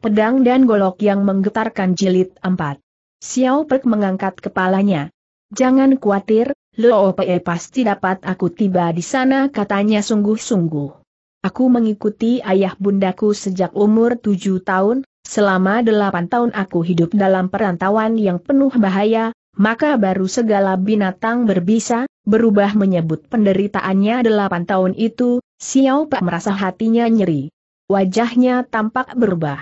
Pedang dan golok yang menggetarkan jilid Empat. Xiao Pek mengangkat kepalanya. Jangan khawatir, Lo Pei pasti dapat aku tiba di sana katanya sungguh-sungguh. Aku mengikuti ayah bundaku sejak umur tujuh tahun, selama delapan tahun aku hidup dalam perantauan yang penuh bahaya, maka baru segala binatang berbisa, berubah menyebut penderitaannya delapan tahun itu, Xiao Pek merasa hatinya nyeri. Wajahnya tampak berubah.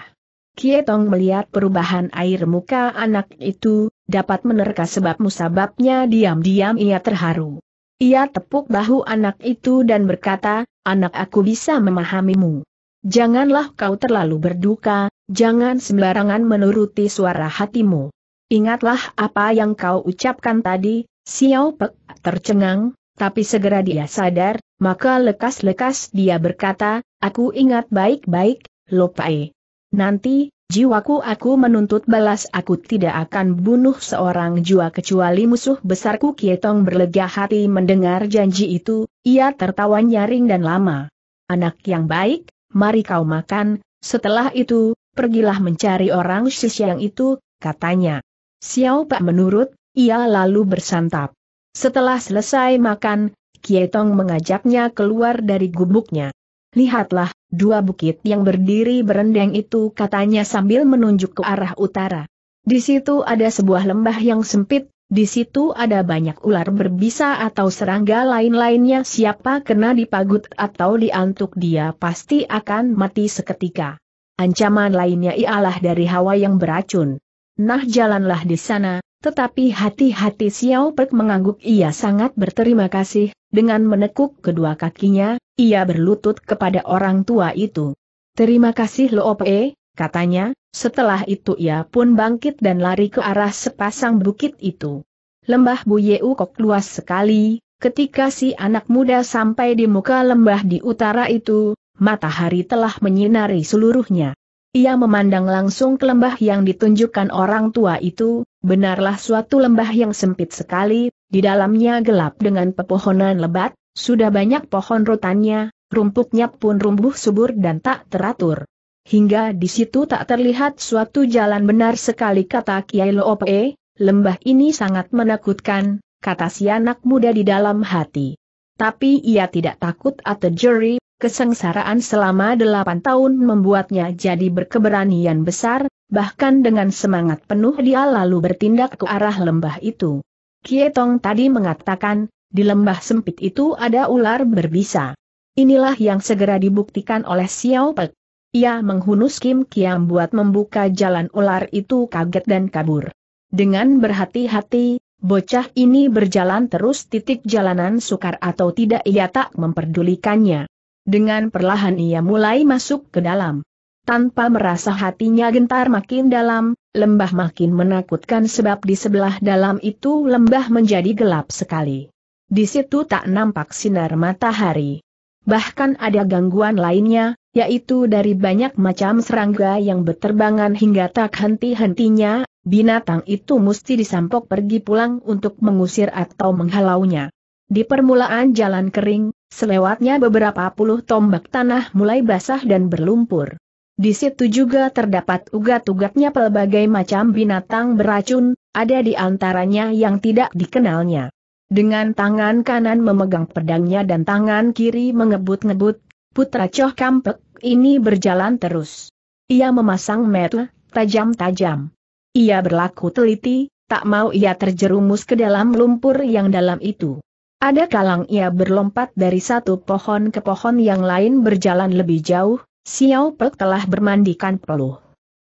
Kietong melihat perubahan air muka anak itu, dapat menerka sebab musababnya diam-diam ia terharu. Ia tepuk bahu anak itu dan berkata, anak aku bisa memahamimu. Janganlah kau terlalu berduka, jangan sembarangan menuruti suara hatimu. Ingatlah apa yang kau ucapkan tadi, Xiao Pek tercengang, tapi segera dia sadar, maka lekas-lekas dia berkata, aku ingat baik-baik, Lopai. Nanti, Jiwaku aku menuntut balas aku tidak akan bunuh seorang jua kecuali musuh besarku Kietong berlega hati mendengar janji itu, ia tertawa nyaring dan lama. Anak yang baik, mari kau makan, setelah itu, pergilah mencari orang yang itu, katanya. Xiao Pak menurut, ia lalu bersantap. Setelah selesai makan, Kietong mengajaknya keluar dari gubuknya. Lihatlah, Dua bukit yang berdiri berendeng itu katanya sambil menunjuk ke arah utara. Di situ ada sebuah lembah yang sempit, di situ ada banyak ular berbisa atau serangga lain-lainnya siapa kena dipagut atau diantuk dia pasti akan mati seketika. Ancaman lainnya ialah dari hawa yang beracun. Nah jalanlah di sana, tetapi hati-hati Xiao Pek mengangguk ia sangat berterima kasih, dengan menekuk kedua kakinya, ia berlutut kepada orang tua itu. Terima kasih Lo Pe, katanya, setelah itu ia pun bangkit dan lari ke arah sepasang bukit itu. Lembah Buyeu kok luas sekali, ketika si anak muda sampai di muka lembah di utara itu, matahari telah menyinari seluruhnya. Ia memandang langsung ke lembah yang ditunjukkan orang tua itu, Benarlah suatu lembah yang sempit sekali, di dalamnya gelap dengan pepohonan lebat, sudah banyak pohon rotannya, rumputnya pun rumbuh subur dan tak teratur. Hingga di situ tak terlihat suatu jalan benar sekali kata Kiai Loope, lembah ini sangat menakutkan, kata si anak muda di dalam hati. Tapi ia tidak takut atau jeri, kesengsaraan selama delapan tahun membuatnya jadi berkeberanian besar, bahkan dengan semangat penuh dia lalu bertindak ke arah lembah itu. Kietong tadi mengatakan, di lembah sempit itu ada ular berbisa. Inilah yang segera dibuktikan oleh Xiao Pek. Ia menghunus Kim Kiam buat membuka jalan ular itu kaget dan kabur. Dengan berhati-hati, Bocah ini berjalan terus titik jalanan sukar atau tidak ia tak memperdulikannya. Dengan perlahan ia mulai masuk ke dalam. Tanpa merasa hatinya gentar makin dalam, lembah makin menakutkan sebab di sebelah dalam itu lembah menjadi gelap sekali. Di situ tak nampak sinar matahari. Bahkan ada gangguan lainnya, yaitu dari banyak macam serangga yang beterbangan hingga tak henti-hentinya, binatang itu mesti disampok pergi pulang untuk mengusir atau menghalaunya. Di permulaan jalan kering, selewatnya beberapa puluh tombak tanah mulai basah dan berlumpur. Di situ juga terdapat ugat-ugatnya pelbagai macam binatang beracun, ada di antaranya yang tidak dikenalnya. Dengan tangan kanan memegang pedangnya dan tangan kiri mengebut-ngebut, putra Choh Kampek ini berjalan terus. Ia memasang metu tajam-tajam. Ia berlaku teliti, tak mau ia terjerumus ke dalam lumpur yang dalam itu. Ada kalang ia berlompat dari satu pohon ke pohon yang lain berjalan lebih jauh, Xiao Pek telah bermandikan peluh.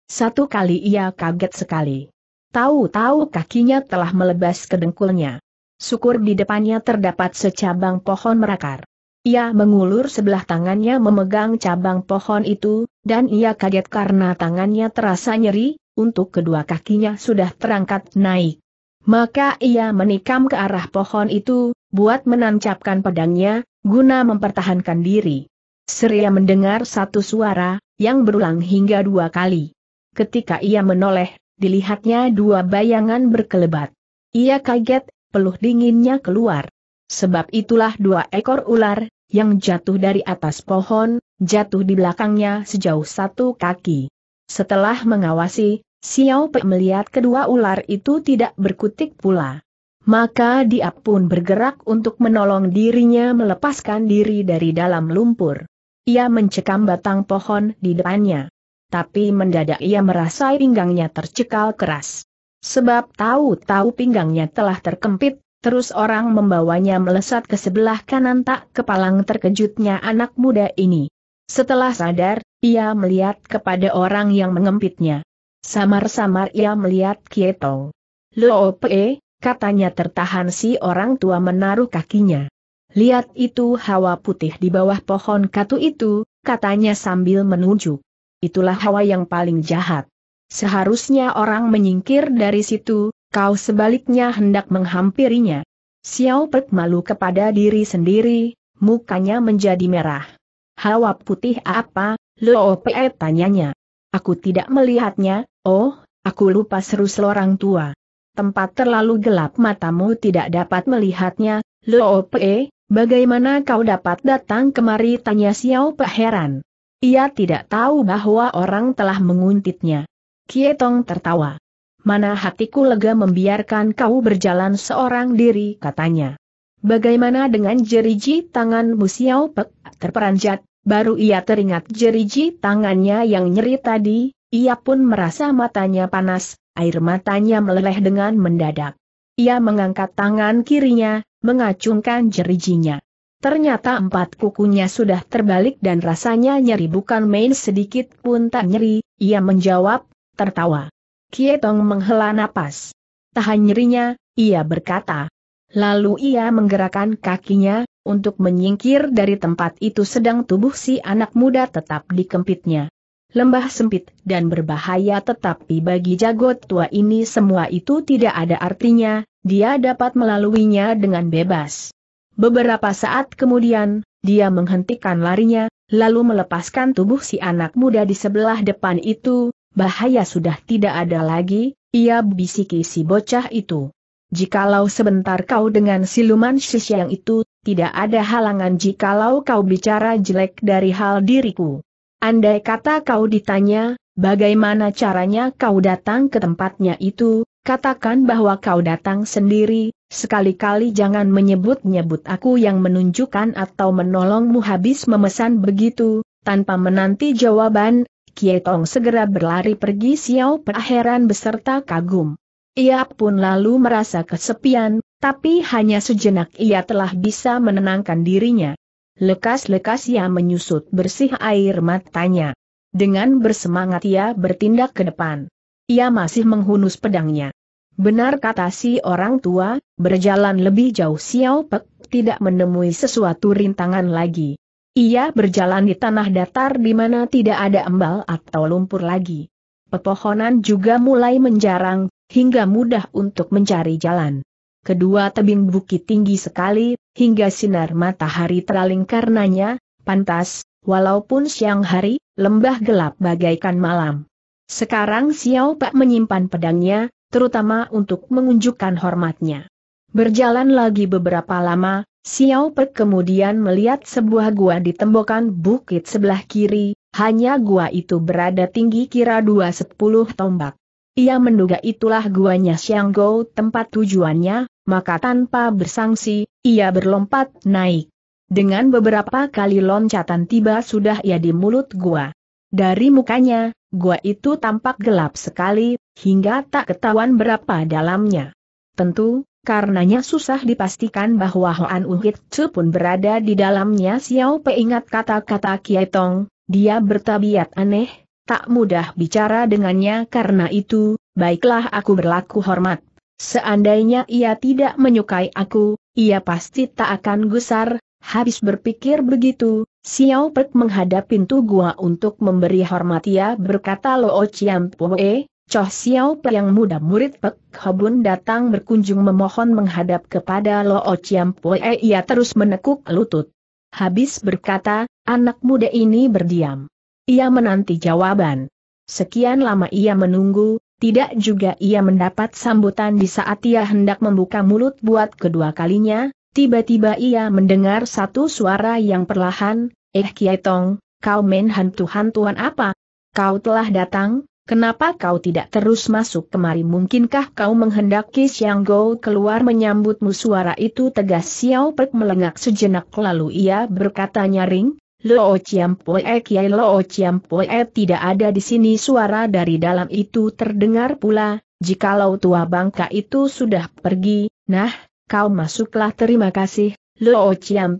Satu kali ia kaget sekali. Tahu-tahu kakinya telah melebas ke dengkulnya. Syukur di depannya terdapat secabang pohon merakar. Ia mengulur sebelah tangannya memegang cabang pohon itu, dan ia kaget karena tangannya terasa nyeri, untuk kedua kakinya sudah terangkat naik. Maka ia menikam ke arah pohon itu, buat menancapkan pedangnya, guna mempertahankan diri. Seria mendengar satu suara, yang berulang hingga dua kali. Ketika ia menoleh, dilihatnya dua bayangan berkelebat. Ia kaget, peluh dinginnya keluar. Sebab itulah dua ekor ular, yang jatuh dari atas pohon, jatuh di belakangnya sejauh satu kaki. Setelah mengawasi, Xiao Pe melihat kedua ular itu tidak berkutik pula. Maka dia pun bergerak untuk menolong dirinya melepaskan diri dari dalam lumpur. Ia mencekam batang pohon di depannya. Tapi mendadak ia merasa pinggangnya tercekal keras. Sebab tahu-tahu pinggangnya telah terkempit, terus orang membawanya melesat ke sebelah kanan tak kepalang terkejutnya anak muda ini. Setelah sadar, ia melihat kepada orang yang mengempitnya. Samar-samar ia melihat Kieto. Lope, katanya tertahan si orang tua menaruh kakinya. Lihat itu hawa putih di bawah pohon katu itu, katanya sambil menunjuk. Itulah hawa yang paling jahat. Seharusnya orang menyingkir dari situ, kau sebaliknya hendak menghampirinya. Xiao Pek malu kepada diri sendiri, mukanya menjadi merah. Hawa putih apa? Lo Pe tanyanya. Aku tidak melihatnya, oh, aku lupa seru selorang tua. Tempat terlalu gelap matamu tidak dapat melihatnya, Lo Pe, Bagaimana kau dapat datang kemari? Tanya Xiao Pe heran. Ia tidak tahu bahwa orang telah menguntitnya. Kietong tertawa. Mana hatiku lega membiarkan kau berjalan seorang diri katanya. Bagaimana dengan jeriji tanganmu Xiao Pe terperanjat, baru ia teringat jeriji tangannya yang nyeri tadi, ia pun merasa matanya panas, air matanya meleleh dengan mendadak. Ia mengangkat tangan kirinya, mengacungkan jerijinya. Ternyata empat kukunya sudah terbalik dan rasanya nyeri bukan main sedikit pun tak nyeri, ia menjawab, tertawa. Kietong menghela napas. Tahan nyerinya, ia berkata. Lalu ia menggerakkan kakinya, untuk menyingkir dari tempat itu sedang tubuh si anak muda tetap dikempitnya. Lembah sempit dan berbahaya tetapi bagi jago tua ini semua itu tidak ada artinya, dia dapat melaluinya dengan bebas. Beberapa saat kemudian, dia menghentikan larinya, lalu melepaskan tubuh si anak muda di sebelah depan itu, bahaya sudah tidak ada lagi, ia bisiki si bocah itu. Jikalau sebentar kau dengan siluman yang itu, tidak ada halangan jikalau kau bicara jelek dari hal diriku. Andai kata kau ditanya, bagaimana caranya kau datang ke tempatnya itu, Katakan bahwa kau datang sendiri, sekali-kali jangan menyebut-nyebut aku yang menunjukkan atau menolongmu habis memesan begitu, tanpa menanti jawaban, Kietong segera berlari pergi Xiao Pe beserta kagum. Ia pun lalu merasa kesepian, tapi hanya sejenak ia telah bisa menenangkan dirinya. Lekas-lekas ia menyusut bersih air matanya. Dengan bersemangat ia bertindak ke depan ia masih menghunus pedangnya. Benar kata si orang tua, berjalan lebih jauh Xiao Pek tidak menemui sesuatu rintangan lagi. Ia berjalan di tanah datar di mana tidak ada embal atau lumpur lagi. Pepohonan juga mulai menjarang, hingga mudah untuk mencari jalan. Kedua tebing bukit tinggi sekali, hingga sinar matahari teraling karenanya, pantas, walaupun siang hari, lembah gelap bagaikan malam. Sekarang Xiao Pak menyimpan pedangnya, terutama untuk mengunjukkan hormatnya. Berjalan lagi beberapa lama, Xiao Pe kemudian melihat sebuah gua di tembokan bukit sebelah kiri, hanya gua itu berada tinggi kira dua sepuluh tombak. Ia menduga itulah guanya Xianggo tempat tujuannya, maka tanpa bersangsi, ia berlompat naik. Dengan beberapa kali loncatan tiba sudah ia di mulut gua. Dari mukanya, gua itu tampak gelap sekali, hingga tak ketahuan berapa dalamnya. Tentu, karenanya susah dipastikan bahwa Hoan Uhit Tzu pun berada di dalamnya Xiao Pei ingat kata-kata Kiai Tong, dia bertabiat aneh, tak mudah bicara dengannya karena itu, baiklah aku berlaku hormat. Seandainya ia tidak menyukai aku, ia pasti tak akan gusar, habis berpikir begitu, Xiao Pek menghadap pintu gua untuk memberi hormat ia berkata Lo Chiam Pue, Choh Xiao Pek yang muda murid Pek Hobun datang berkunjung memohon menghadap kepada Lo Chiam Pue ia terus menekuk lutut. Habis berkata, anak muda ini berdiam. Ia menanti jawaban. Sekian lama ia menunggu, tidak juga ia mendapat sambutan di saat ia hendak membuka mulut buat kedua kalinya, Tiba-tiba ia mendengar satu suara yang perlahan, Eh kiai tong, kau main hantu-hantuan apa? Kau telah datang, kenapa kau tidak terus masuk kemari? Mungkinkah kau menghendaki Xiang Gou keluar menyambutmu? Suara itu tegas Xiao Pek melengak sejenak lalu ia berkata nyaring, Lo Poe eh, Kiai Lo Poe eh, tidak ada di sini suara dari dalam itu terdengar pula, jikalau tua bangka itu sudah pergi, nah, kau masuklah terima kasih, Luo Chiam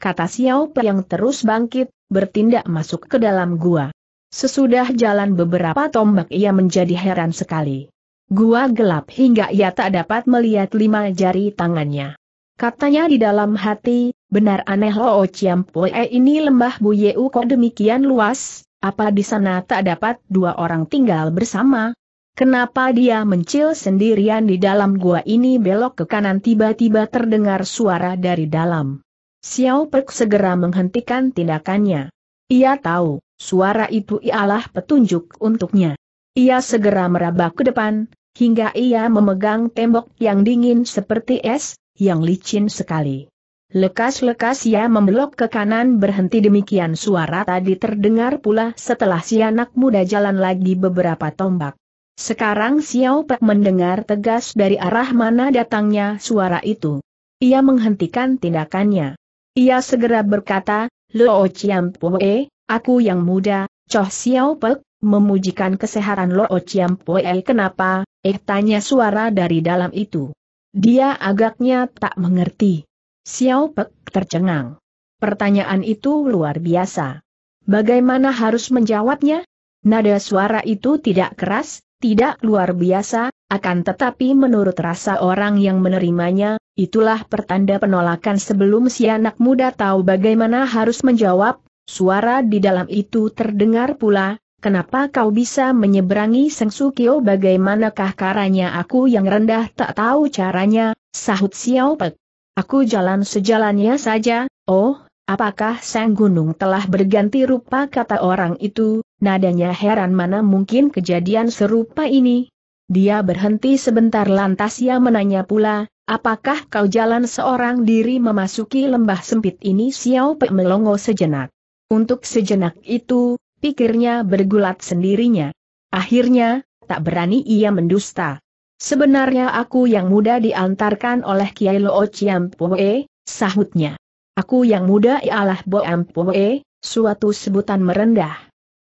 kata Xiao Pe yang terus bangkit, bertindak masuk ke dalam gua. Sesudah jalan beberapa tombak ia menjadi heran sekali. Gua gelap hingga ia tak dapat melihat lima jari tangannya. Katanya di dalam hati, benar aneh Luo Chiam ini lembah Bu kok demikian luas, apa di sana tak dapat dua orang tinggal bersama, Kenapa dia mencil sendirian di dalam gua ini belok ke kanan tiba-tiba terdengar suara dari dalam. Xiao Pek segera menghentikan tindakannya. Ia tahu, suara itu ialah petunjuk untuknya. Ia segera meraba ke depan, hingga ia memegang tembok yang dingin seperti es, yang licin sekali. Lekas-lekas ia membelok ke kanan berhenti demikian suara tadi terdengar pula setelah si anak muda jalan lagi beberapa tombak. Sekarang Xiao Pek mendengar tegas dari arah mana datangnya suara itu. Ia menghentikan tindakannya. Ia segera berkata, Luo Chiam Poe, aku yang muda, Choh Xiao Pek, memujikan kesehatan Lo Chiam Poe kenapa, eh tanya suara dari dalam itu. Dia agaknya tak mengerti. Xiao Pek tercengang. Pertanyaan itu luar biasa. Bagaimana harus menjawabnya? Nada suara itu tidak keras, tidak luar biasa, akan tetapi menurut rasa orang yang menerimanya, itulah pertanda penolakan sebelum si anak muda tahu bagaimana harus menjawab, suara di dalam itu terdengar pula, kenapa kau bisa menyeberangi Seng Sukyo bagaimanakah karanya aku yang rendah tak tahu caranya, sahut Xiao Pek. Aku jalan sejalannya saja, oh, Apakah sang gunung telah berganti rupa kata orang itu, nadanya heran mana mungkin kejadian serupa ini? Dia berhenti sebentar lantas ia menanya pula, apakah kau jalan seorang diri memasuki lembah sempit ini Xiao Pe melongo sejenak. Untuk sejenak itu, pikirnya bergulat sendirinya. Akhirnya, tak berani ia mendusta. Sebenarnya aku yang muda diantarkan oleh Kiai Lo Chiam Pue, sahutnya. Aku yang muda ialah ya Bo Ampoe, suatu sebutan merendah.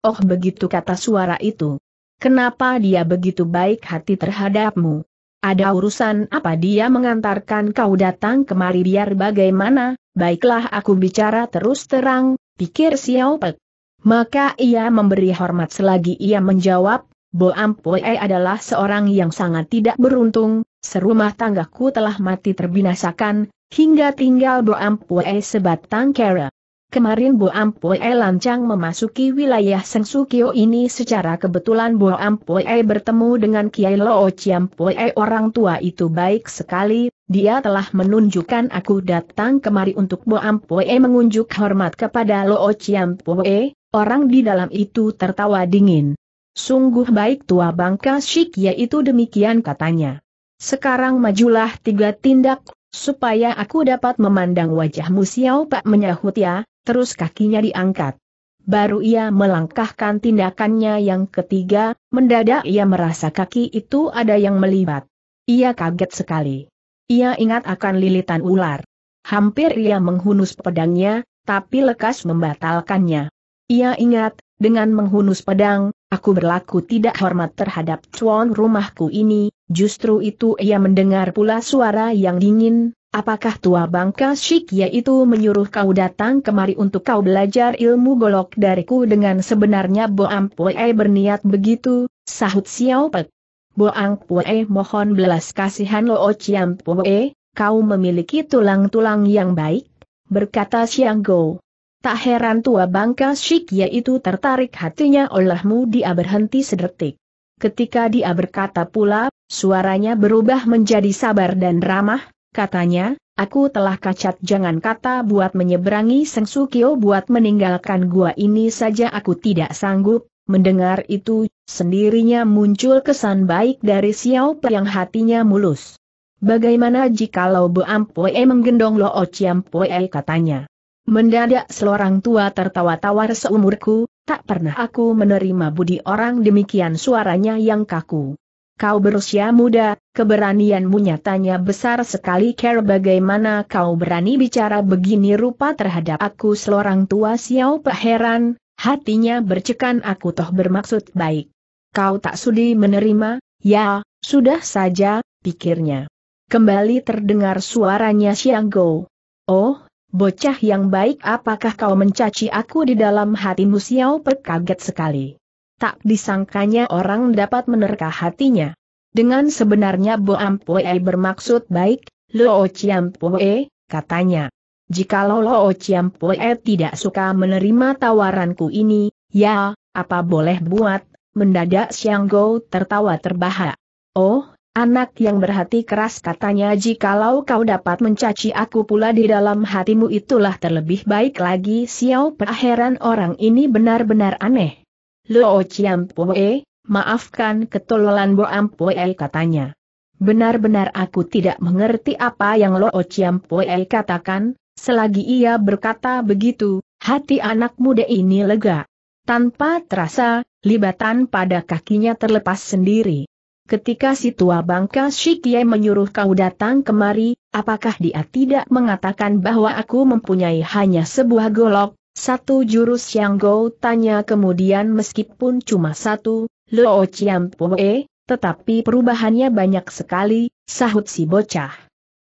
Oh begitu kata suara itu. Kenapa dia begitu baik hati terhadapmu? Ada urusan apa dia mengantarkan kau datang kemari biar bagaimana? Baiklah aku bicara terus terang, pikir Xiao Pek. Maka ia memberi hormat selagi ia menjawab, Bo Ampoe adalah seorang yang sangat tidak beruntung, serumah tanggaku telah mati terbinasakan, hingga tinggal Bo Ampue sebatang kera. Kemarin Bo Ampue lancang memasuki wilayah Sengsukyo ini secara kebetulan Bo Ampue bertemu dengan Kiai Loo Ciampue orang tua itu baik sekali, dia telah menunjukkan aku datang kemari untuk Bo Ampue mengunjuk hormat kepada Loo Ciampue, orang di dalam itu tertawa dingin. Sungguh baik tua bangka Shikya itu demikian katanya. Sekarang majulah tiga tindak supaya aku dapat memandang wajahmu Xiao Pak menyahut ya, terus kakinya diangkat. Baru ia melangkahkan tindakannya yang ketiga, mendadak ia merasa kaki itu ada yang melibat. Ia kaget sekali. Ia ingat akan lilitan ular. Hampir ia menghunus pedangnya, tapi lekas membatalkannya. Ia ingat, dengan menghunus pedang, aku berlaku tidak hormat terhadap cuan rumahku ini, Justru itu ia mendengar pula suara yang dingin, apakah tua bangka Syik itu menyuruh kau datang kemari untuk kau belajar ilmu golok dariku dengan sebenarnya ang Pue berniat begitu, sahut Xiao Pek. Boang Pue mohon belas kasihan Loo Chiam Pue, kau memiliki tulang-tulang yang baik, berkata Xiang Go. Tak heran tua bangka Syik itu tertarik hatinya olehmu dia berhenti sedetik. Ketika dia berkata pula, Suaranya berubah menjadi sabar dan ramah, katanya, aku telah kacat jangan kata buat menyeberangi Sengsukyo buat meninggalkan gua ini saja aku tidak sanggup, mendengar itu, sendirinya muncul kesan baik dari Xiao Pe yang hatinya mulus. Bagaimana jikalau Bu Poe menggendong Lo Chiam Poe katanya. Mendadak seorang tua tertawa tawar seumurku, tak pernah aku menerima budi orang demikian suaranya yang kaku. Kau berusia muda, keberanianmu nyatanya besar sekali Care bagaimana kau berani bicara begini rupa terhadap aku seorang tua Xiao peheran, hatinya bercekan aku toh bermaksud baik. Kau tak sudi menerima, ya, sudah saja, pikirnya. Kembali terdengar suaranya Xiang Go. Oh, bocah yang baik apakah kau mencaci aku di dalam hatimu Xiao perkaget sekali tak disangkanya orang dapat menerka hatinya. Dengan sebenarnya Bo Ampue bermaksud baik, Lo Chiampue, katanya. Jikalau Lo Chiampue tidak suka menerima tawaranku ini, ya, apa boleh buat, mendadak Siang Go tertawa terbahak. Oh, anak yang berhati keras katanya jikalau kau dapat mencaci aku pula di dalam hatimu itulah terlebih baik lagi Xiao Peraheran orang ini benar-benar aneh. Luo Chiampoe, maafkan ketololan Bo Ampoe katanya. Benar-benar aku tidak mengerti apa yang Luo Chiampoe katakan, selagi ia berkata begitu, hati anak muda ini lega. Tanpa terasa, libatan pada kakinya terlepas sendiri. Ketika si tua bangka Shikie menyuruh kau datang kemari, apakah dia tidak mengatakan bahwa aku mempunyai hanya sebuah golok, satu jurus yang Go tanya kemudian meskipun cuma satu, Lo Chiam Poe, tetapi perubahannya banyak sekali, sahut si bocah.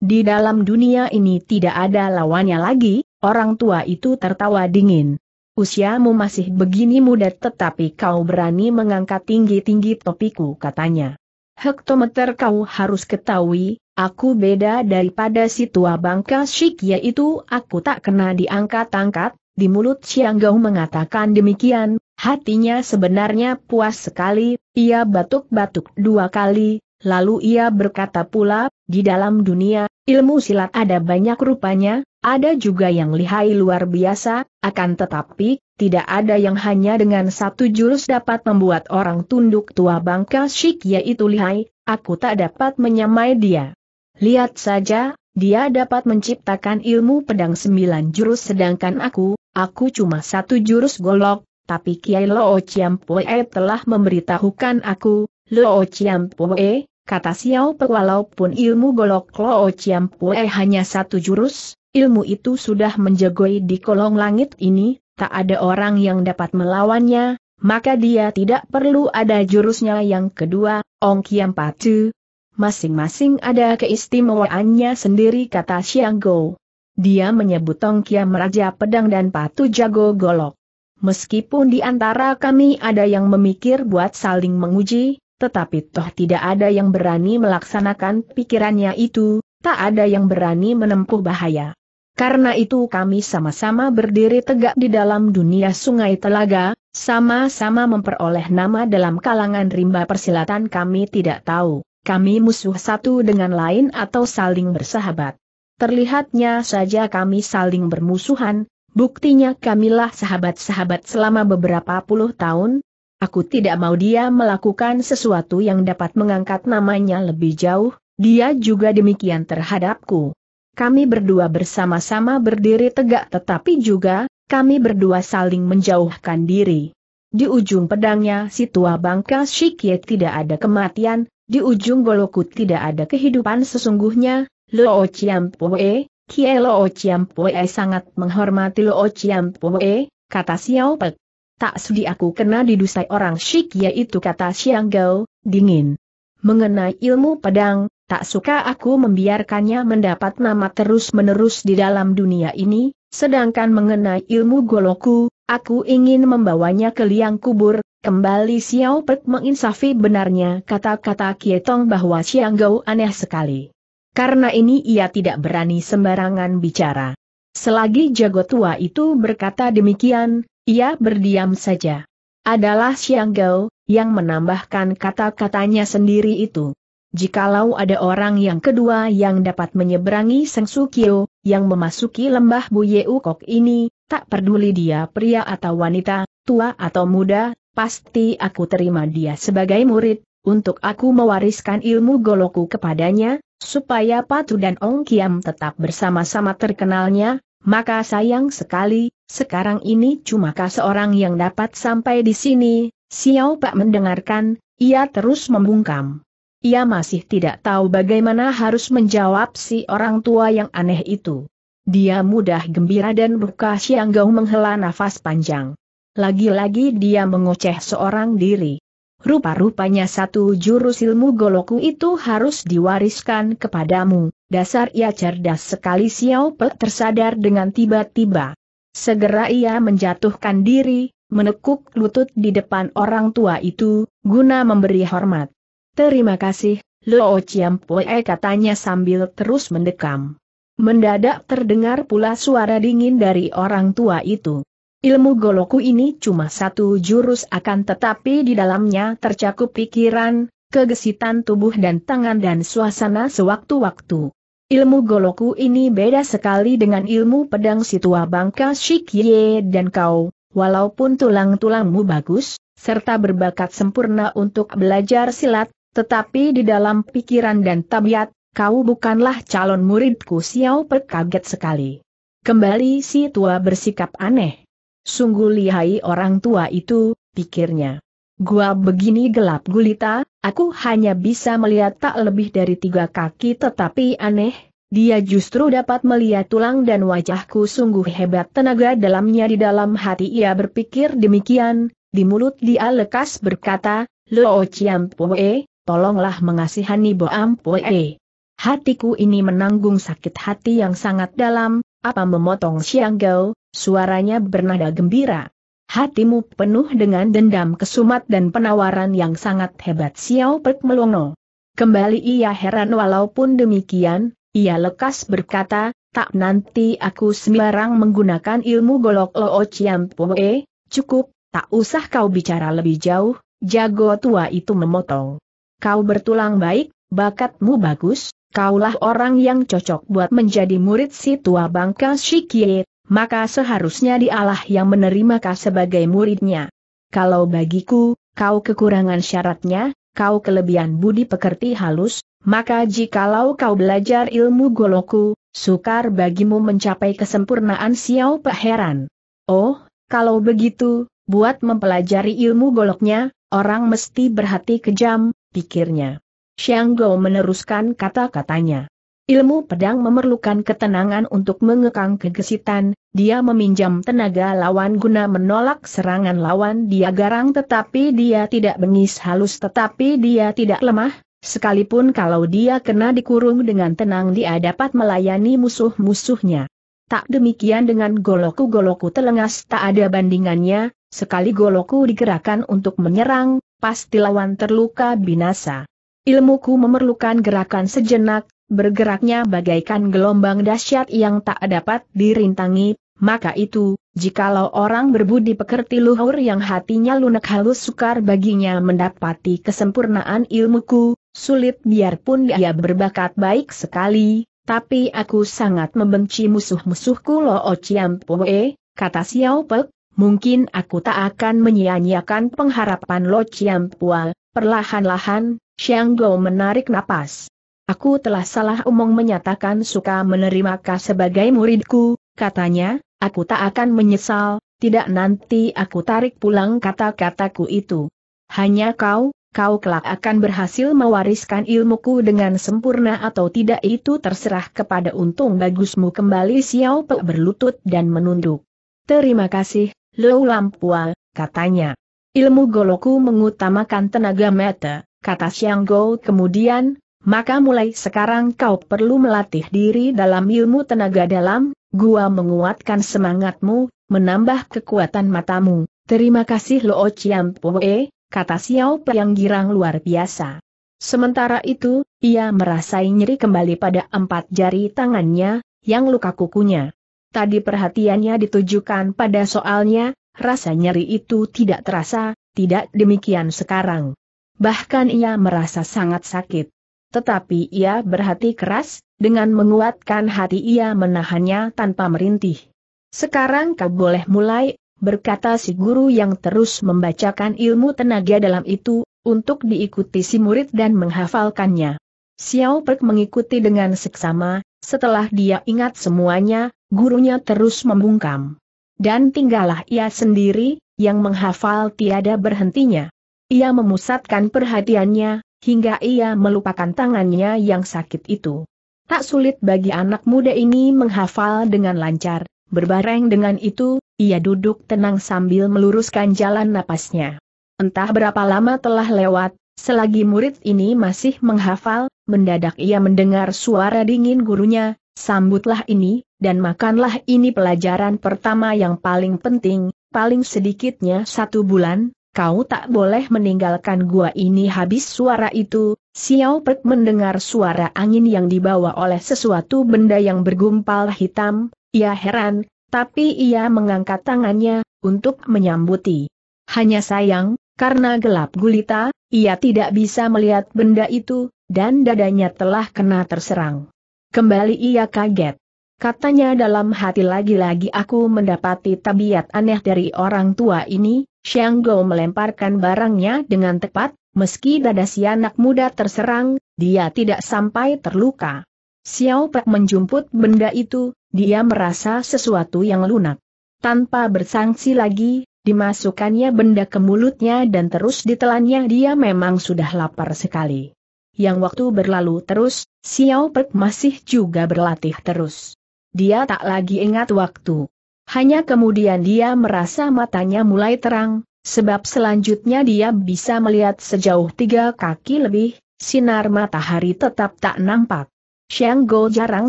Di dalam dunia ini tidak ada lawannya lagi, orang tua itu tertawa dingin. Usiamu masih begini muda tetapi kau berani mengangkat tinggi-tinggi topiku katanya. Hektometer kau harus ketahui, aku beda daripada si tua bangka Shikya itu, aku tak kena diangkat-angkat, di mulut Chiang mengatakan demikian, hatinya sebenarnya puas sekali, ia batuk-batuk dua kali, lalu ia berkata pula, di dalam dunia, ilmu silat ada banyak rupanya, ada juga yang lihai luar biasa, akan tetapi, tidak ada yang hanya dengan satu jurus dapat membuat orang tunduk tua bangka syik yaitu lihai, aku tak dapat menyamai dia. Lihat saja, dia dapat menciptakan ilmu pedang sembilan jurus sedangkan aku, Aku cuma satu jurus golok, tapi Kiai Loo Poe telah memberitahukan aku, Loo Poe, kata Xiao Pe walaupun ilmu golok Loo Poe hanya satu jurus, ilmu itu sudah menjegoi di kolong langit ini, tak ada orang yang dapat melawannya, maka dia tidak perlu ada jurusnya yang kedua, Ong Kiam Patu. Masing-masing ada keistimewaannya sendiri kata Xiang Go. Dia menyebut Tongkia, Raja Pedang dan Patu Jago Golok. Meskipun di antara kami ada yang memikir buat saling menguji, tetapi toh tidak ada yang berani melaksanakan pikirannya itu, tak ada yang berani menempuh bahaya. Karena itu kami sama-sama berdiri tegak di dalam dunia sungai telaga, sama-sama memperoleh nama dalam kalangan rimba persilatan kami tidak tahu, kami musuh satu dengan lain atau saling bersahabat. Terlihatnya saja kami saling bermusuhan, buktinya kamilah sahabat-sahabat selama beberapa puluh tahun. Aku tidak mau dia melakukan sesuatu yang dapat mengangkat namanya lebih jauh, dia juga demikian terhadapku. Kami berdua bersama-sama berdiri tegak tetapi juga, kami berdua saling menjauhkan diri. Di ujung pedangnya si tua bangka Shikye tidak ada kematian, di ujung golokku tidak ada kehidupan sesungguhnya, Luo Chiampoe, Kie Luo Chiampoe sangat menghormati Luo Chiampoe, kata Xiao Pek. Tak sudi aku kena didusai orang syik yaitu kata Xiang Gao, dingin. Mengenai ilmu pedang, tak suka aku membiarkannya mendapat nama terus-menerus di dalam dunia ini, sedangkan mengenai ilmu goloku, aku ingin membawanya ke liang kubur, kembali Xiao Pek menginsafi benarnya kata-kata Kietong bahwa Xiang Gao aneh sekali. Karena ini ia tidak berani sembarangan bicara. Selagi jago tua itu berkata demikian, ia berdiam saja. Adalah Siang Gao, yang menambahkan kata-katanya sendiri itu. Jikalau ada orang yang kedua yang dapat menyeberangi Seng Sukio, yang memasuki lembah Buye Ukok ini, tak peduli dia pria atau wanita, tua atau muda, pasti aku terima dia sebagai murid, untuk aku mewariskan ilmu goloku kepadanya, Supaya Patu dan Ong Kiam tetap bersama-sama terkenalnya, maka sayang sekali, sekarang ini cumakah seorang yang dapat sampai di sini, Xiao Pak mendengarkan, ia terus membungkam. Ia masih tidak tahu bagaimana harus menjawab si orang tua yang aneh itu. Dia mudah gembira dan buka Gau menghela nafas panjang. Lagi-lagi dia mengoceh seorang diri. Rupa-rupanya satu jurus ilmu goloku itu harus diwariskan kepadamu, dasar ia cerdas sekali Xiao Pe tersadar dengan tiba-tiba. Segera ia menjatuhkan diri, menekuk lutut di depan orang tua itu, guna memberi hormat. Terima kasih, Luo Pue katanya sambil terus mendekam. Mendadak terdengar pula suara dingin dari orang tua itu. Ilmu goloku ini cuma satu jurus akan tetapi di dalamnya tercakup pikiran, kegesitan tubuh dan tangan dan suasana sewaktu-waktu. Ilmu goloku ini beda sekali dengan ilmu pedang situa bangka Shikye dan kau, walaupun tulang-tulangmu bagus, serta berbakat sempurna untuk belajar silat, tetapi di dalam pikiran dan tabiat, kau bukanlah calon muridku Siau perkaget sekali. Kembali si tua bersikap aneh. Sungguh lihai orang tua itu, pikirnya. Gua begini gelap gulita, aku hanya bisa melihat tak lebih dari tiga kaki tetapi aneh, dia justru dapat melihat tulang dan wajahku sungguh hebat tenaga dalamnya di dalam hati ia berpikir demikian, di mulut dia lekas berkata, Lo Chiampoe, tolonglah mengasihani Boampoe. Hatiku ini menanggung sakit hati yang sangat dalam, apa memotong Xiang Gao, suaranya bernada gembira. Hatimu penuh dengan dendam kesumat dan penawaran yang sangat hebat Xiao Pek melongo. Kembali ia heran walaupun demikian, ia lekas berkata, tak nanti aku sembarang menggunakan ilmu golok loo ciam poe, cukup, tak usah kau bicara lebih jauh, jago tua itu memotong. Kau bertulang baik, bakatmu bagus, kaulah orang yang cocok buat menjadi murid si tua bangka Shikie, maka seharusnya dialah yang menerima kau sebagai muridnya. Kalau bagiku, kau kekurangan syaratnya, kau kelebihan budi pekerti halus, maka jikalau kau belajar ilmu goloku, sukar bagimu mencapai kesempurnaan Xiao Peheran. Oh, kalau begitu, buat mempelajari ilmu goloknya, orang mesti berhati kejam, pikirnya. Xiang Go meneruskan kata-katanya. Ilmu pedang memerlukan ketenangan untuk mengekang kegesitan, dia meminjam tenaga lawan guna menolak serangan lawan dia garang tetapi dia tidak bengis halus tetapi dia tidak lemah, sekalipun kalau dia kena dikurung dengan tenang dia dapat melayani musuh-musuhnya. Tak demikian dengan goloku-goloku telengas tak ada bandingannya, sekali goloku digerakkan untuk menyerang, pasti lawan terluka binasa. Ilmuku memerlukan gerakan sejenak, bergeraknya bagaikan gelombang dahsyat yang tak dapat dirintangi, maka itu, jikalau orang berbudi pekerti luhur yang hatinya lunak halus sukar baginya mendapati kesempurnaan ilmuku, sulit biarpun dia berbakat baik sekali, tapi aku sangat membenci musuh-musuhku Lo Ociam Poe, kata Xiao Pek, mungkin aku tak akan menyia-nyiakan pengharapan Lo Ciam Pua, perlahan-lahan, Xiang Go menarik napas. Aku telah salah omong menyatakan suka menerima Kau sebagai muridku, katanya, aku tak akan menyesal, tidak nanti aku tarik pulang kata-kataku itu. Hanya kau, kau kelak akan berhasil mewariskan ilmuku dengan sempurna atau tidak itu terserah kepada untung bagusmu kembali Xiao Pe berlutut dan menunduk. Terima kasih, Lou Lampua, katanya. Ilmu goloku mengutamakan tenaga mata kata Siang Gou kemudian, maka mulai sekarang kau perlu melatih diri dalam ilmu tenaga dalam, gua menguatkan semangatmu, menambah kekuatan matamu. Terima kasih Lo Chiam Pue, kata Xiao yang Girang luar biasa. Sementara itu, ia merasai nyeri kembali pada empat jari tangannya, yang luka kukunya. Tadi perhatiannya ditujukan pada soalnya, rasa nyeri itu tidak terasa, tidak demikian sekarang bahkan ia merasa sangat sakit. Tetapi ia berhati keras, dengan menguatkan hati ia menahannya tanpa merintih. Sekarang kau boleh mulai, berkata si guru yang terus membacakan ilmu tenaga dalam itu, untuk diikuti si murid dan menghafalkannya. Xiao Pek mengikuti dengan seksama, setelah dia ingat semuanya, gurunya terus membungkam. Dan tinggallah ia sendiri, yang menghafal tiada berhentinya. Ia memusatkan perhatiannya, hingga ia melupakan tangannya yang sakit itu. Tak sulit bagi anak muda ini menghafal dengan lancar, berbareng dengan itu, ia duduk tenang sambil meluruskan jalan napasnya. Entah berapa lama telah lewat, selagi murid ini masih menghafal, mendadak ia mendengar suara dingin gurunya, sambutlah ini, dan makanlah ini pelajaran pertama yang paling penting, paling sedikitnya satu bulan, kau tak boleh meninggalkan gua ini habis suara itu, Xiao Pek mendengar suara angin yang dibawa oleh sesuatu benda yang bergumpal hitam, ia heran, tapi ia mengangkat tangannya, untuk menyambuti. Hanya sayang, karena gelap gulita, ia tidak bisa melihat benda itu, dan dadanya telah kena terserang. Kembali ia kaget. Katanya dalam hati lagi-lagi aku mendapati tabiat aneh dari orang tua ini, Xiang Go melemparkan barangnya dengan tepat, meski dada si anak muda terserang, dia tidak sampai terluka. Xiao Pek menjumput benda itu, dia merasa sesuatu yang lunak. Tanpa bersangsi lagi, dimasukkannya benda ke mulutnya dan terus ditelannya dia memang sudah lapar sekali. Yang waktu berlalu terus, Xiao Pek masih juga berlatih terus. Dia tak lagi ingat waktu. Hanya kemudian dia merasa matanya mulai terang, sebab selanjutnya dia bisa melihat sejauh tiga kaki lebih, sinar matahari tetap tak nampak. Xiang Go jarang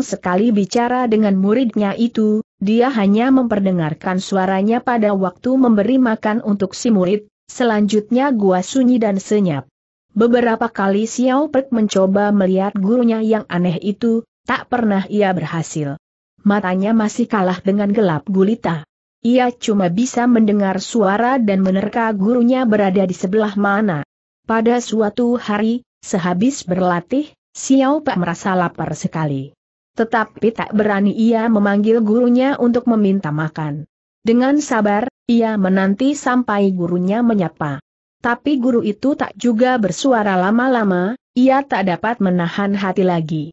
sekali bicara dengan muridnya itu, dia hanya memperdengarkan suaranya pada waktu memberi makan untuk si murid, selanjutnya gua sunyi dan senyap. Beberapa kali Xiao Pek mencoba melihat gurunya yang aneh itu, tak pernah ia berhasil matanya masih kalah dengan gelap gulita. Ia cuma bisa mendengar suara dan menerka gurunya berada di sebelah mana. Pada suatu hari, sehabis berlatih, Xiao Pak merasa lapar sekali. Tetapi tak berani ia memanggil gurunya untuk meminta makan. Dengan sabar, ia menanti sampai gurunya menyapa. Tapi guru itu tak juga bersuara lama-lama, ia tak dapat menahan hati lagi.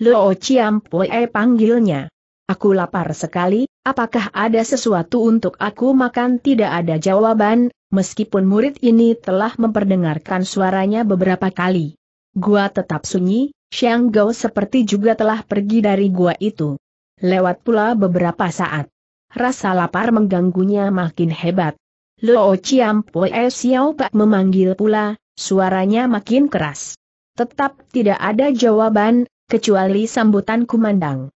Luo Chiam Pue panggilnya. Aku lapar sekali, apakah ada sesuatu untuk aku makan? Tidak ada jawaban, meskipun murid ini telah memperdengarkan suaranya beberapa kali. Gua tetap sunyi, Xiang Gao seperti juga telah pergi dari gua itu. Lewat pula beberapa saat. Rasa lapar mengganggunya makin hebat. Luo Chiam Pue Xiao Pak memanggil pula, suaranya makin keras. Tetap tidak ada jawaban, kecuali sambutan kumandang.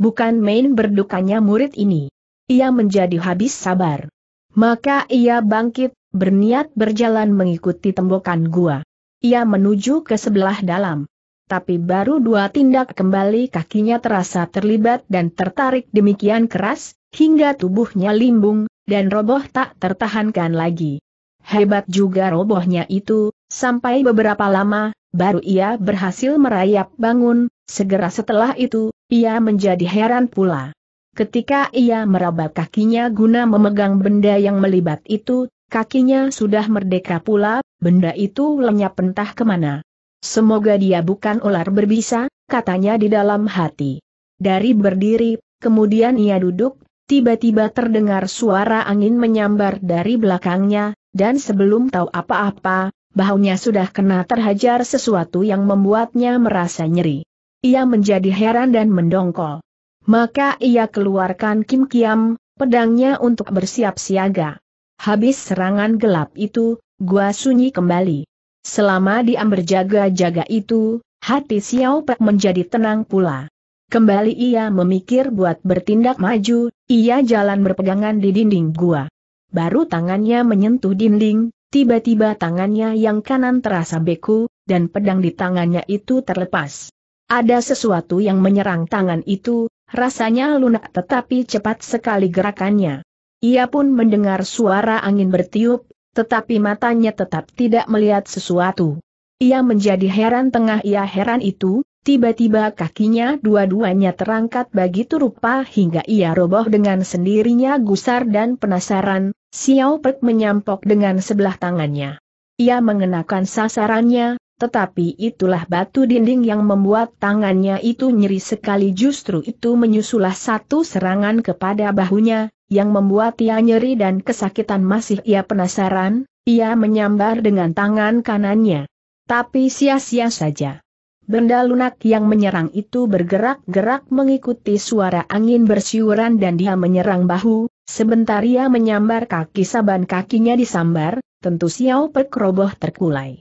Bukan main berdukanya murid ini. Ia menjadi habis sabar. Maka ia bangkit, berniat berjalan mengikuti tembokan gua. Ia menuju ke sebelah dalam. Tapi baru dua tindak kembali kakinya terasa terlibat dan tertarik demikian keras, hingga tubuhnya limbung, dan roboh tak tertahankan lagi. Hebat juga robohnya itu, sampai beberapa lama, baru ia berhasil merayap bangun, Segera setelah itu, ia menjadi heran pula. Ketika ia meraba kakinya guna memegang benda yang melibat itu, kakinya sudah merdeka pula, benda itu lenyap entah kemana. Semoga dia bukan ular berbisa, katanya di dalam hati. Dari berdiri, kemudian ia duduk, tiba-tiba terdengar suara angin menyambar dari belakangnya, dan sebelum tahu apa-apa, bahunya sudah kena terhajar sesuatu yang membuatnya merasa nyeri. Ia menjadi heran dan mendongkol. Maka ia keluarkan Kim Kiam, pedangnya untuk bersiap siaga. Habis serangan gelap itu, gua sunyi kembali. Selama diam berjaga-jaga itu, hati Xiao Pei menjadi tenang pula. Kembali ia memikir buat bertindak maju, ia jalan berpegangan di dinding gua. Baru tangannya menyentuh dinding, tiba-tiba tangannya yang kanan terasa beku, dan pedang di tangannya itu terlepas. Ada sesuatu yang menyerang tangan itu, rasanya lunak tetapi cepat sekali gerakannya. Ia pun mendengar suara angin bertiup, tetapi matanya tetap tidak melihat sesuatu. Ia menjadi heran tengah ia heran itu, tiba-tiba kakinya dua-duanya terangkat begitu rupa hingga ia roboh dengan sendirinya gusar dan penasaran, Xiao Pek menyampok dengan sebelah tangannya. Ia mengenakan sasarannya, tetapi itulah batu dinding yang membuat tangannya itu nyeri sekali justru itu menyusulah satu serangan kepada bahunya, yang membuat ia nyeri dan kesakitan masih ia penasaran, ia menyambar dengan tangan kanannya. Tapi sia-sia saja. Benda lunak yang menyerang itu bergerak-gerak mengikuti suara angin bersiuran dan dia menyerang bahu, sebentar ia menyambar kaki saban kakinya disambar, tentu Xiao Pek terkulai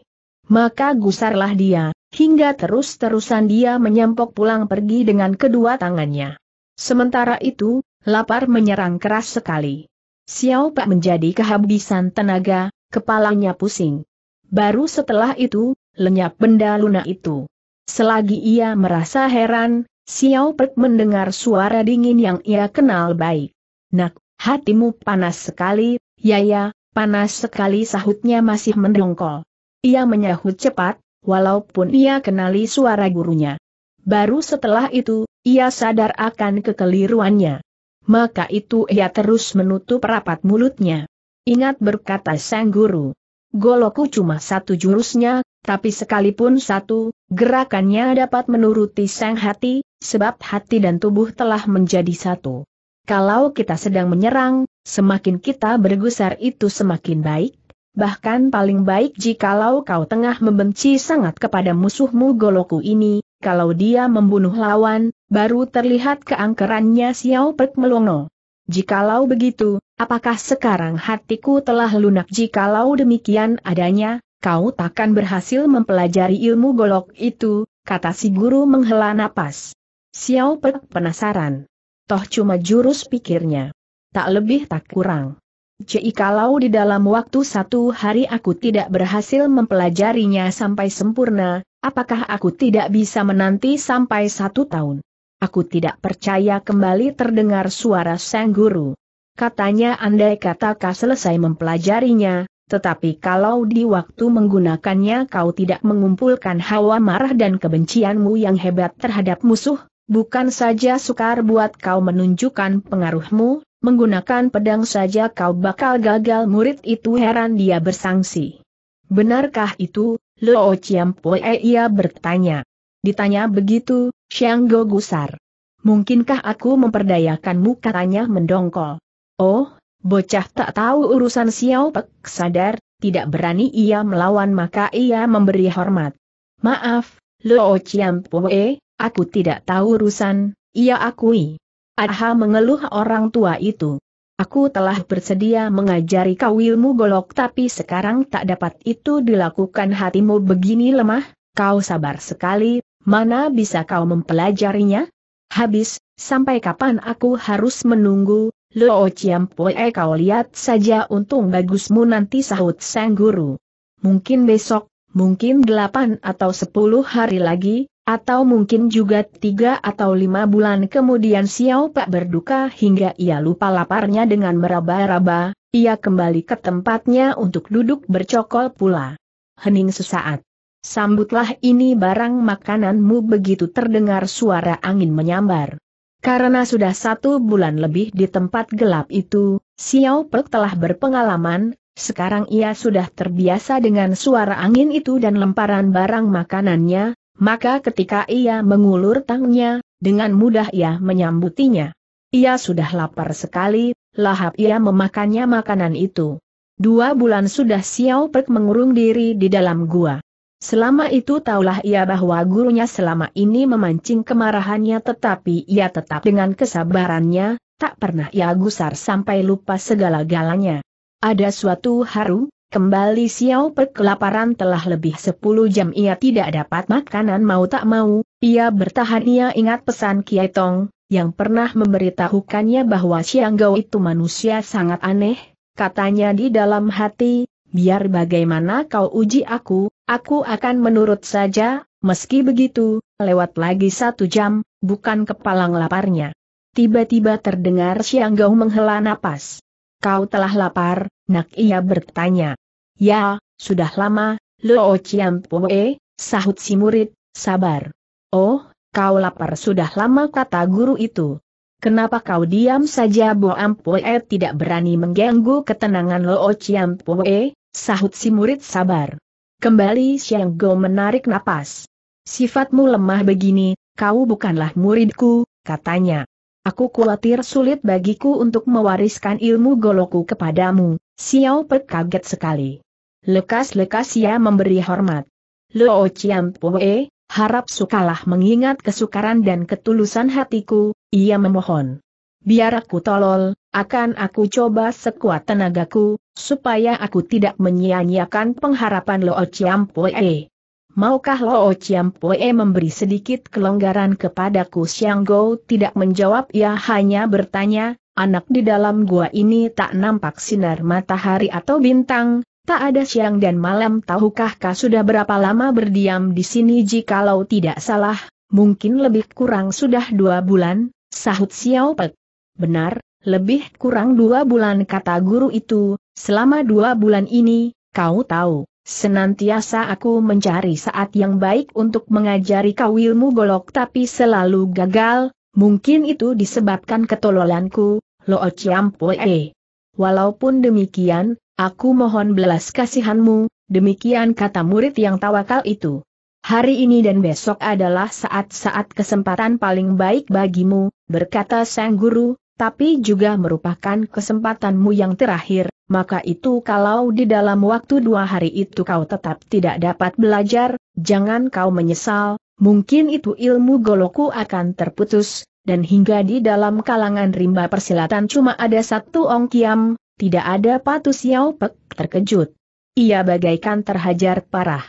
maka gusarlah dia, hingga terus-terusan dia menyempok pulang pergi dengan kedua tangannya. Sementara itu, lapar menyerang keras sekali. Xiao Pak menjadi kehabisan tenaga, kepalanya pusing. Baru setelah itu, lenyap benda lunak itu. Selagi ia merasa heran, Xiao Pek mendengar suara dingin yang ia kenal baik. Nak, hatimu panas sekali, ya ya, panas sekali sahutnya masih mendongkol. Ia menyahut cepat, walaupun ia kenali suara gurunya. Baru setelah itu, ia sadar akan kekeliruannya. Maka itu ia terus menutup rapat mulutnya. Ingat berkata sang guru. Goloku cuma satu jurusnya, tapi sekalipun satu, gerakannya dapat menuruti sang hati, sebab hati dan tubuh telah menjadi satu. Kalau kita sedang menyerang, semakin kita bergusar itu semakin baik, bahkan paling baik jikalau kau tengah membenci sangat kepada musuhmu Goloku ini, kalau dia membunuh lawan, baru terlihat keangkerannya Xiao Pek Melongo. Jikalau begitu, apakah sekarang hatiku telah lunak jikalau demikian adanya, kau takkan berhasil mempelajari ilmu golok itu, kata si guru menghela napas. Xiao Pek penasaran. Toh cuma jurus pikirnya. Tak lebih tak kurang kalau di dalam waktu satu hari aku tidak berhasil mempelajarinya sampai sempurna, apakah aku tidak bisa menanti sampai satu tahun? Aku tidak percaya kembali terdengar suara sang guru. Katanya andai katakah selesai mempelajarinya, tetapi kalau di waktu menggunakannya kau tidak mengumpulkan hawa marah dan kebencianmu yang hebat terhadap musuh, bukan saja sukar buat kau menunjukkan pengaruhmu, Menggunakan pedang saja kau bakal gagal murid itu heran dia bersangsi. Benarkah itu, Luo Chiampoe ia bertanya. Ditanya begitu, Xiang Go gusar. Mungkinkah aku memperdayakanmu katanya mendongkol. Oh, bocah tak tahu urusan Xiao Pek sadar, tidak berani ia melawan maka ia memberi hormat. Maaf, Luo Chiampoe, aku tidak tahu urusan, ia akui. Aha mengeluh orang tua itu. Aku telah bersedia mengajari kau ilmu golok tapi sekarang tak dapat itu dilakukan hatimu begini lemah, kau sabar sekali, mana bisa kau mempelajarinya? Habis, sampai kapan aku harus menunggu, Lo ciampoe kau lihat saja untung bagusmu nanti sahut sang guru. Mungkin besok, mungkin delapan atau sepuluh hari lagi, atau mungkin juga tiga atau lima bulan kemudian Xiao Pak berduka hingga ia lupa laparnya dengan meraba-raba, ia kembali ke tempatnya untuk duduk bercokol pula. Hening sesaat. Sambutlah ini barang makananmu begitu terdengar suara angin menyambar. Karena sudah satu bulan lebih di tempat gelap itu, Xiao Pek telah berpengalaman, sekarang ia sudah terbiasa dengan suara angin itu dan lemparan barang makanannya, maka ketika ia mengulur tangnya, dengan mudah ia menyambutinya. Ia sudah lapar sekali, lahap ia memakannya makanan itu. Dua bulan sudah Xiao Pek mengurung diri di dalam gua. Selama itu taulah ia bahwa gurunya selama ini memancing kemarahannya tetapi ia tetap dengan kesabarannya, tak pernah ia gusar sampai lupa segala galanya. Ada suatu haru, Kembali Xiao per kelaparan telah lebih 10 jam ia tidak dapat makanan mau tak mau, ia bertahan ia ingat pesan Kiai Tong, yang pernah memberitahukannya bahwa Xiang Gao itu manusia sangat aneh, katanya di dalam hati, biar bagaimana kau uji aku, aku akan menurut saja, meski begitu, lewat lagi satu jam, bukan kepalang laparnya. Tiba-tiba terdengar Xiang Gao menghela napas. Kau telah lapar, Nak ia bertanya. Ya, sudah lama, Luo Chiampoe, sahut si murid, sabar. Oh, kau lapar sudah lama kata guru itu. Kenapa kau diam saja Boam Ampoe tidak berani mengganggu ketenangan Luo Chiampoe, sahut si murid sabar. Kembali Siang Go menarik napas. Sifatmu lemah begini, kau bukanlah muridku, katanya. Aku khawatir sulit bagiku untuk mewariskan ilmu goloku kepadamu. Xiao Pek kaget sekali. Lekas-lekas ia memberi hormat. Luo Chiam Pue, harap sukalah mengingat kesukaran dan ketulusan hatiku, ia memohon. Biar aku tolol, akan aku coba sekuat tenagaku, supaya aku tidak menyia-nyiakan pengharapan Luo Chiam Pue. Maukah Luo Chiam Pue memberi sedikit kelonggaran kepadaku Xiang Gou tidak menjawab ia hanya bertanya, anak di dalam gua ini tak nampak sinar matahari atau bintang, tak ada siang dan malam tahukah kau sudah berapa lama berdiam di sini jikalau tidak salah, mungkin lebih kurang sudah dua bulan, sahut Xiao Pek. Benar, lebih kurang dua bulan kata guru itu, selama dua bulan ini, kau tahu, senantiasa aku mencari saat yang baik untuk mengajari kau ilmu golok tapi selalu gagal, mungkin itu disebabkan ketololanku, Lo Chiam Walaupun demikian, aku mohon belas kasihanmu, demikian kata murid yang tawakal itu. Hari ini dan besok adalah saat-saat kesempatan paling baik bagimu, berkata sang guru, tapi juga merupakan kesempatanmu yang terakhir, maka itu kalau di dalam waktu dua hari itu kau tetap tidak dapat belajar, jangan kau menyesal, mungkin itu ilmu goloku akan terputus, dan hingga di dalam kalangan rimba persilatan cuma ada satu Ong Kiam, tidak ada Patu siau Pek terkejut. Ia bagaikan terhajar parah.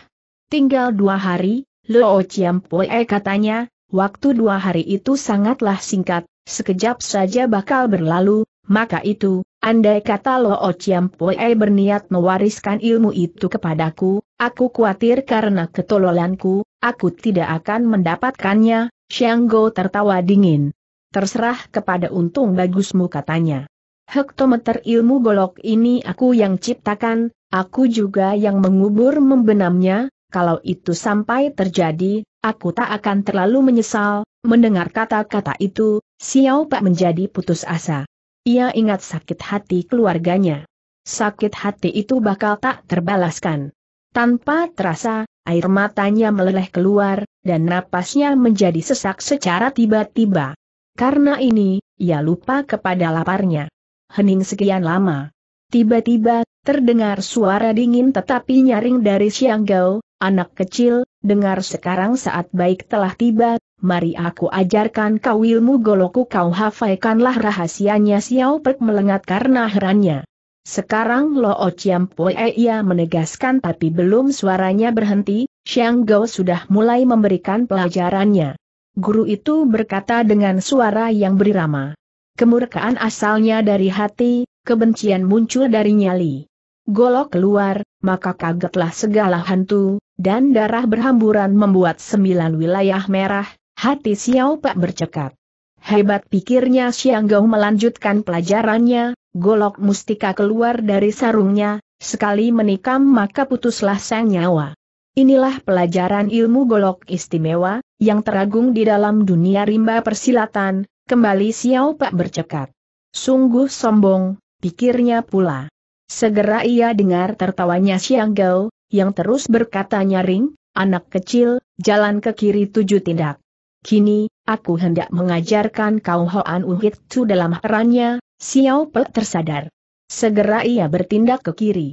Tinggal dua hari, Luo Chiam Poe katanya, waktu dua hari itu sangatlah singkat, sekejap saja bakal berlalu, maka itu, andai kata Luo Chiam Poe berniat mewariskan ilmu itu kepadaku, aku khawatir karena ketololanku, aku tidak akan mendapatkannya, Xianggo tertawa dingin. Terserah kepada untung bagusmu katanya. Hektometer ilmu golok ini aku yang ciptakan, aku juga yang mengubur membenamnya, kalau itu sampai terjadi, aku tak akan terlalu menyesal, mendengar kata-kata itu, Xiao Pak menjadi putus asa. Ia ingat sakit hati keluarganya. Sakit hati itu bakal tak terbalaskan. Tanpa terasa, air matanya meleleh keluar, dan napasnya menjadi sesak secara tiba-tiba. Karena ini, ia lupa kepada laparnya. Hening sekian lama. Tiba-tiba, terdengar suara dingin tetapi nyaring dari Siang gau, anak kecil, dengar sekarang saat baik telah tiba, mari aku ajarkan kau ilmu goloku kau hafaikanlah rahasianya Xiao Pek melengat karena herannya. Sekarang Lo Chiam Pue ia menegaskan tapi belum suaranya berhenti, Xiang Gao sudah mulai memberikan pelajarannya. Guru itu berkata dengan suara yang berirama. Kemurkaan asalnya dari hati, kebencian muncul dari nyali. Golok keluar, maka kagetlah segala hantu, dan darah berhamburan membuat sembilan wilayah merah, hati Xiao Pak bercekat. Hebat pikirnya Xiang Gao melanjutkan pelajarannya, Golok mustika keluar dari sarungnya, sekali menikam maka putuslah sang nyawa. Inilah pelajaran ilmu golok istimewa, yang teragung di dalam dunia rimba persilatan, kembali Xiao Pak bercekat. Sungguh sombong, pikirnya pula. Segera ia dengar tertawanya Xiang Gao, yang terus berkata nyaring, anak kecil, jalan ke kiri tujuh tindak. Kini, aku hendak mengajarkan kau Hoan Uhit Tu dalam herannya, Xiao Pe tersadar. Segera ia bertindak ke kiri.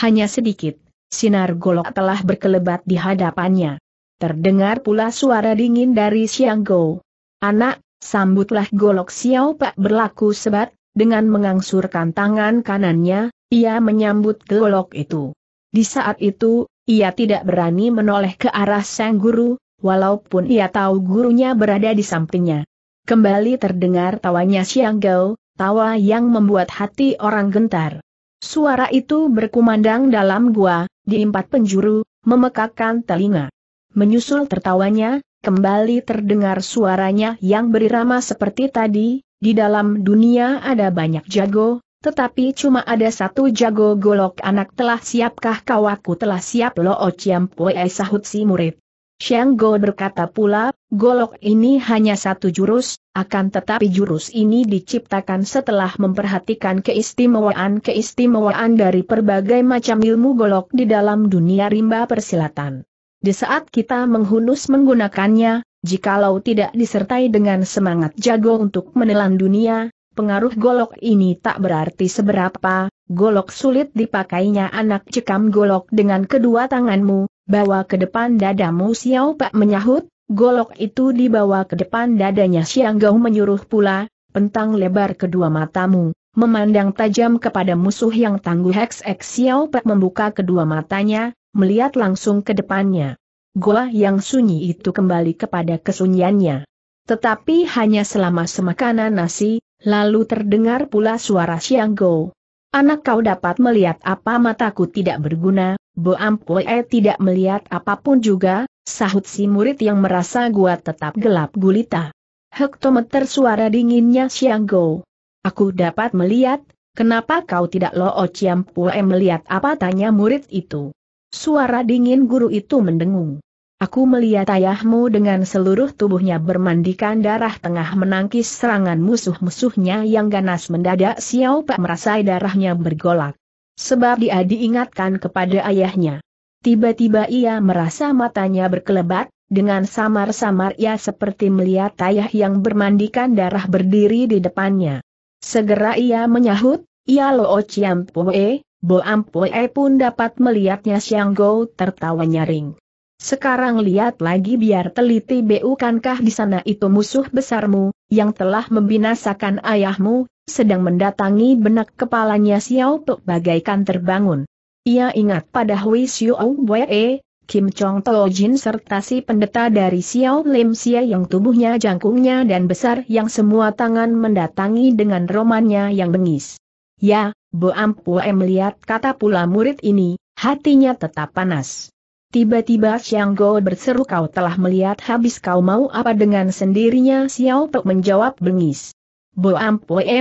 Hanya sedikit, sinar golok telah berkelebat di hadapannya. Terdengar pula suara dingin dari Xiang Go. Anak, sambutlah golok Xiao Pe berlaku sebat, dengan mengangsurkan tangan kanannya, ia menyambut golok itu. Di saat itu, ia tidak berani menoleh ke arah sang guru, walaupun ia tahu gurunya berada di sampingnya. Kembali terdengar tawanya Xiang Go, tawa yang membuat hati orang gentar. Suara itu berkumandang dalam gua, di empat penjuru, memekakkan telinga. Menyusul tertawanya, kembali terdengar suaranya yang berirama seperti tadi, di dalam dunia ada banyak jago, tetapi cuma ada satu jago golok anak telah siapkah kawaku telah siap lo ociam poe sahut si murid. Xiang Go berkata pula, golok ini hanya satu jurus, akan tetapi jurus ini diciptakan setelah memperhatikan keistimewaan-keistimewaan dari berbagai macam ilmu golok di dalam dunia rimba persilatan. Di saat kita menghunus menggunakannya, jikalau tidak disertai dengan semangat jago untuk menelan dunia, pengaruh golok ini tak berarti seberapa, golok sulit dipakainya anak cekam golok dengan kedua tanganmu, Bawa ke depan dadamu Xiao Pak menyahut, golok itu dibawa ke depan dadanya Xiang Gao menyuruh pula, pentang lebar kedua matamu, memandang tajam kepada musuh yang tangguh Hex Xiao Pak membuka kedua matanya, melihat langsung ke depannya. Goa yang sunyi itu kembali kepada kesunyiannya. Tetapi hanya selama semakanan nasi, lalu terdengar pula suara Xiang Gao. Anak kau dapat melihat apa mataku tidak berguna, Bo E tidak melihat apapun juga, sahut si murid yang merasa gua tetap gelap gulita. Hektometer suara dinginnya Siang Go. Aku dapat melihat, kenapa kau tidak loo oh Ciam Pue melihat apa tanya murid itu. Suara dingin guru itu mendengung. Aku melihat ayahmu dengan seluruh tubuhnya bermandikan darah tengah menangkis serangan musuh-musuhnya yang ganas mendadak Xiao Pak merasai darahnya bergolak sebab dia diingatkan kepada ayahnya. Tiba-tiba ia merasa matanya berkelebat, dengan samar-samar ia seperti melihat ayah yang bermandikan darah berdiri di depannya. Segera ia menyahut, ia ya loo Chiampoe, Bo Ampoe pun dapat melihatnya Siang Go tertawa nyaring. Sekarang lihat lagi biar teliti bukankah di sana itu musuh besarmu, yang telah membinasakan ayahmu, sedang mendatangi benak kepalanya Xiao Pe bagaikan terbangun. Ia ingat pada Hui Xiao Wei, Kim Chong Tao Jin serta si pendeta dari Xiao Lim Xia yang tubuhnya jangkungnya dan besar yang semua tangan mendatangi dengan romannya yang bengis. Ya, Bo Ampue melihat kata pula murid ini, hatinya tetap panas. Tiba-tiba Xiang Go berseru kau telah melihat habis kau mau apa dengan sendirinya Xiao pe menjawab bengis. Bo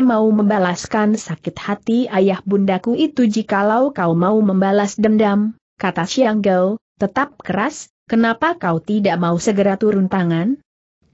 mau membalaskan sakit hati ayah bundaku itu jikalau kau mau membalas dendam, kata Xiang Gao, tetap keras, kenapa kau tidak mau segera turun tangan?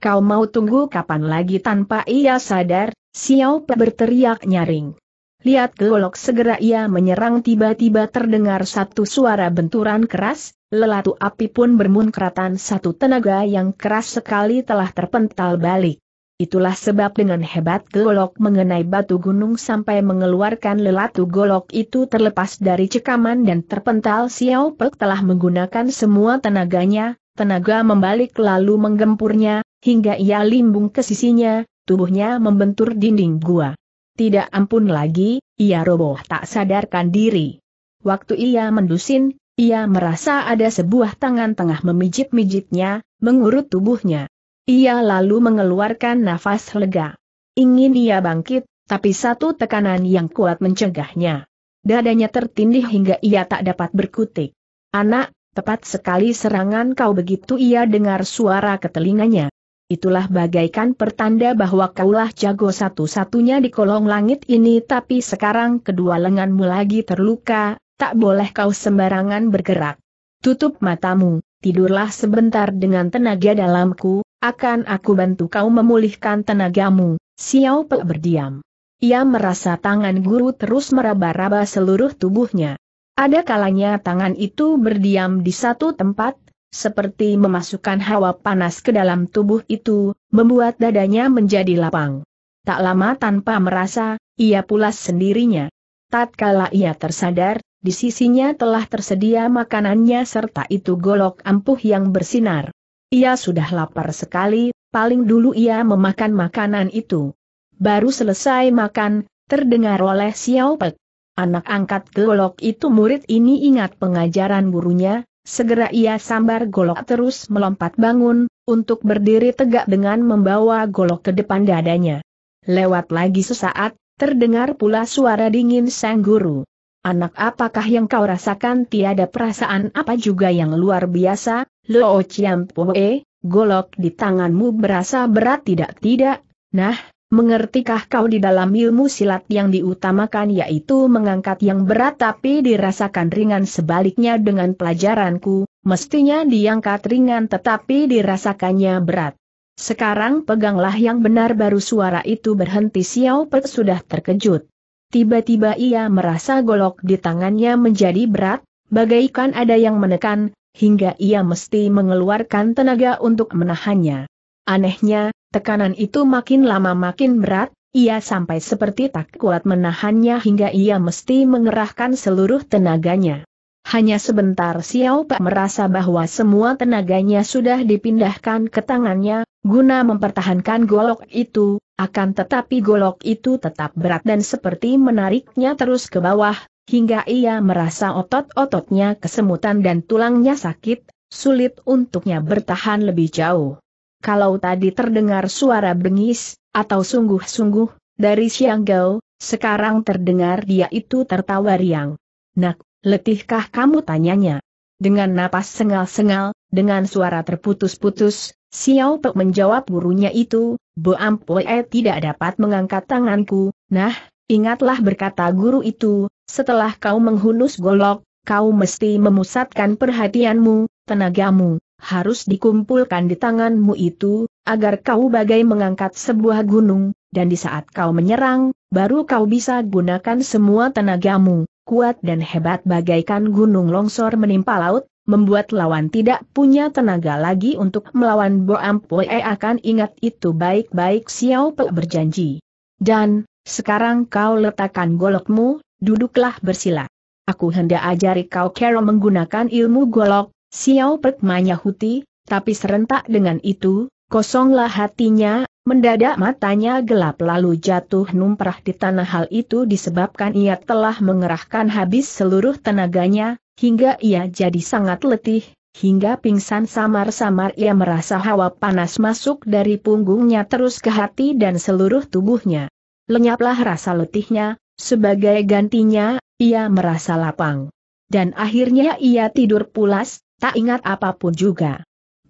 Kau mau tunggu kapan lagi tanpa ia sadar, Xiao Pe berteriak nyaring. Lihat golok segera ia menyerang tiba-tiba terdengar satu suara benturan keras, lelatu api pun bermunkratan satu tenaga yang keras sekali telah terpental balik. Itulah sebab dengan hebat golok mengenai batu gunung sampai mengeluarkan lelatu golok itu terlepas dari cekaman dan terpental Xiao Pek telah menggunakan semua tenaganya, tenaga membalik lalu menggempurnya, hingga ia limbung ke sisinya, tubuhnya membentur dinding gua. Tidak ampun lagi, ia roboh tak sadarkan diri. Waktu ia mendusin, ia merasa ada sebuah tangan tengah memijit-mijitnya, mengurut tubuhnya. Ia lalu mengeluarkan nafas lega. Ingin ia bangkit, tapi satu tekanan yang kuat mencegahnya. Dadanya tertindih hingga ia tak dapat berkutik. Anak, tepat sekali serangan kau begitu ia dengar suara ke telinganya. Itulah bagaikan pertanda bahwa kaulah jago satu-satunya di kolong langit ini tapi sekarang kedua lenganmu lagi terluka, tak boleh kau sembarangan bergerak. Tutup matamu, tidurlah sebentar dengan tenaga dalamku, akan aku bantu kau memulihkan tenagamu, Xiao Pe berdiam. Ia merasa tangan guru terus meraba-raba seluruh tubuhnya. Ada kalanya tangan itu berdiam di satu tempat, seperti memasukkan hawa panas ke dalam tubuh itu, membuat dadanya menjadi lapang. Tak lama tanpa merasa, ia pulas sendirinya. Tatkala ia tersadar, di sisinya telah tersedia makanannya serta itu golok ampuh yang bersinar. Ia sudah lapar sekali, paling dulu ia memakan makanan itu. Baru selesai makan, terdengar oleh Xiao Pek. Anak angkat golok itu murid ini ingat pengajaran burunya. segera ia sambar golok terus melompat bangun, untuk berdiri tegak dengan membawa golok ke depan dadanya. Lewat lagi sesaat, terdengar pula suara dingin sang guru. Anak apakah yang kau rasakan tiada perasaan apa juga yang luar biasa, Lo Chiampoe, golok di tanganmu berasa berat tidak-tidak, nah, mengertikah kau di dalam ilmu silat yang diutamakan yaitu mengangkat yang berat tapi dirasakan ringan sebaliknya dengan pelajaranku, mestinya diangkat ringan tetapi dirasakannya berat. Sekarang peganglah yang benar baru suara itu berhenti Xiao Pe sudah terkejut. Tiba-tiba ia merasa golok di tangannya menjadi berat, bagaikan ada yang menekan, hingga ia mesti mengeluarkan tenaga untuk menahannya. Anehnya, tekanan itu makin lama makin berat, ia sampai seperti tak kuat menahannya hingga ia mesti mengerahkan seluruh tenaganya. Hanya sebentar Xiao Pak merasa bahwa semua tenaganya sudah dipindahkan ke tangannya, guna mempertahankan golok itu, akan tetapi golok itu tetap berat dan seperti menariknya terus ke bawah, hingga ia merasa otot-ototnya kesemutan dan tulangnya sakit, sulit untuknya bertahan lebih jauh. Kalau tadi terdengar suara bengis, atau sungguh-sungguh, dari Siang Gao, sekarang terdengar dia itu tertawa riang. Nak, letihkah kamu tanyanya? Dengan napas sengal-sengal, dengan suara terputus-putus, Xiao Pek menjawab gurunya itu, Bo Ampoi, tidak dapat mengangkat tanganku, nah, Ingatlah berkata guru itu, setelah kau menghunus golok, kau mesti memusatkan perhatianmu, tenagamu, harus dikumpulkan di tanganmu itu, agar kau bagai mengangkat sebuah gunung, dan di saat kau menyerang, baru kau bisa gunakan semua tenagamu, kuat dan hebat bagaikan gunung longsor menimpa laut, membuat lawan tidak punya tenaga lagi untuk melawan Boam akan ingat itu baik-baik Xiao Pe berjanji. Dan, sekarang kau letakkan golokmu, duduklah bersila. Aku hendak ajari kau cara menggunakan ilmu golok, siau Pek huti tapi serentak dengan itu, kosonglah hatinya, mendadak matanya gelap lalu jatuh numprah di tanah hal itu disebabkan ia telah mengerahkan habis seluruh tenaganya, hingga ia jadi sangat letih, hingga pingsan samar-samar ia merasa hawa panas masuk dari punggungnya terus ke hati dan seluruh tubuhnya lenyaplah rasa letihnya, sebagai gantinya, ia merasa lapang. Dan akhirnya ia tidur pulas, tak ingat apapun juga.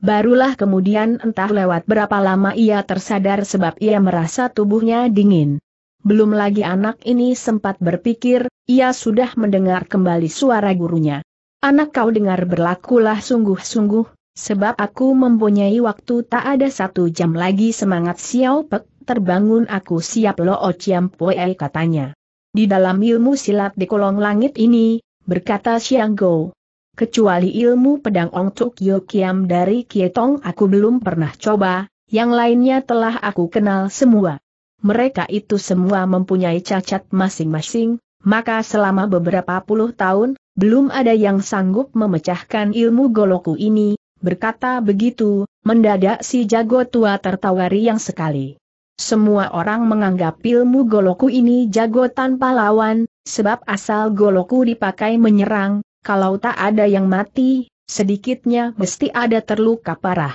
Barulah kemudian entah lewat berapa lama ia tersadar sebab ia merasa tubuhnya dingin. Belum lagi anak ini sempat berpikir, ia sudah mendengar kembali suara gurunya. Anak kau dengar berlakulah sungguh-sungguh, sebab aku mempunyai waktu tak ada satu jam lagi semangat Xiao Pek terbangun aku siap lo oh ciam poe katanya. Di dalam ilmu silat di kolong langit ini, berkata Xiang Go. Kecuali ilmu pedang Ong Tuk Kiam dari Kietong aku belum pernah coba, yang lainnya telah aku kenal semua. Mereka itu semua mempunyai cacat masing-masing, maka selama beberapa puluh tahun, belum ada yang sanggup memecahkan ilmu goloku ini, berkata begitu, mendadak si jago tua tertawari yang sekali. Semua orang menganggap ilmu goloku ini jago tanpa lawan, sebab asal goloku dipakai menyerang, kalau tak ada yang mati, sedikitnya mesti ada terluka parah.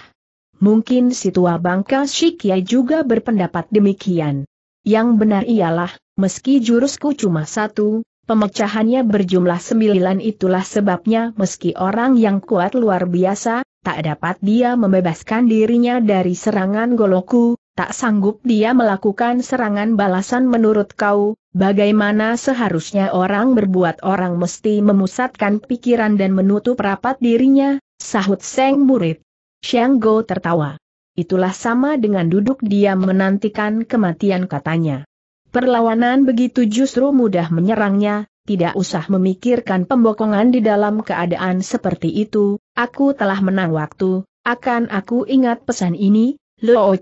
Mungkin si tua bangka Shikia juga berpendapat demikian. Yang benar ialah, meski jurusku cuma satu, pemecahannya berjumlah sembilan itulah sebabnya meski orang yang kuat luar biasa, tak dapat dia membebaskan dirinya dari serangan goloku, tak sanggup dia melakukan serangan balasan menurut kau, bagaimana seharusnya orang berbuat orang mesti memusatkan pikiran dan menutup rapat dirinya, sahut Seng Murid. Xiang Go tertawa. Itulah sama dengan duduk dia menantikan kematian katanya. Perlawanan begitu justru mudah menyerangnya, tidak usah memikirkan pembokongan di dalam keadaan seperti itu, aku telah menang waktu, akan aku ingat pesan ini, Luo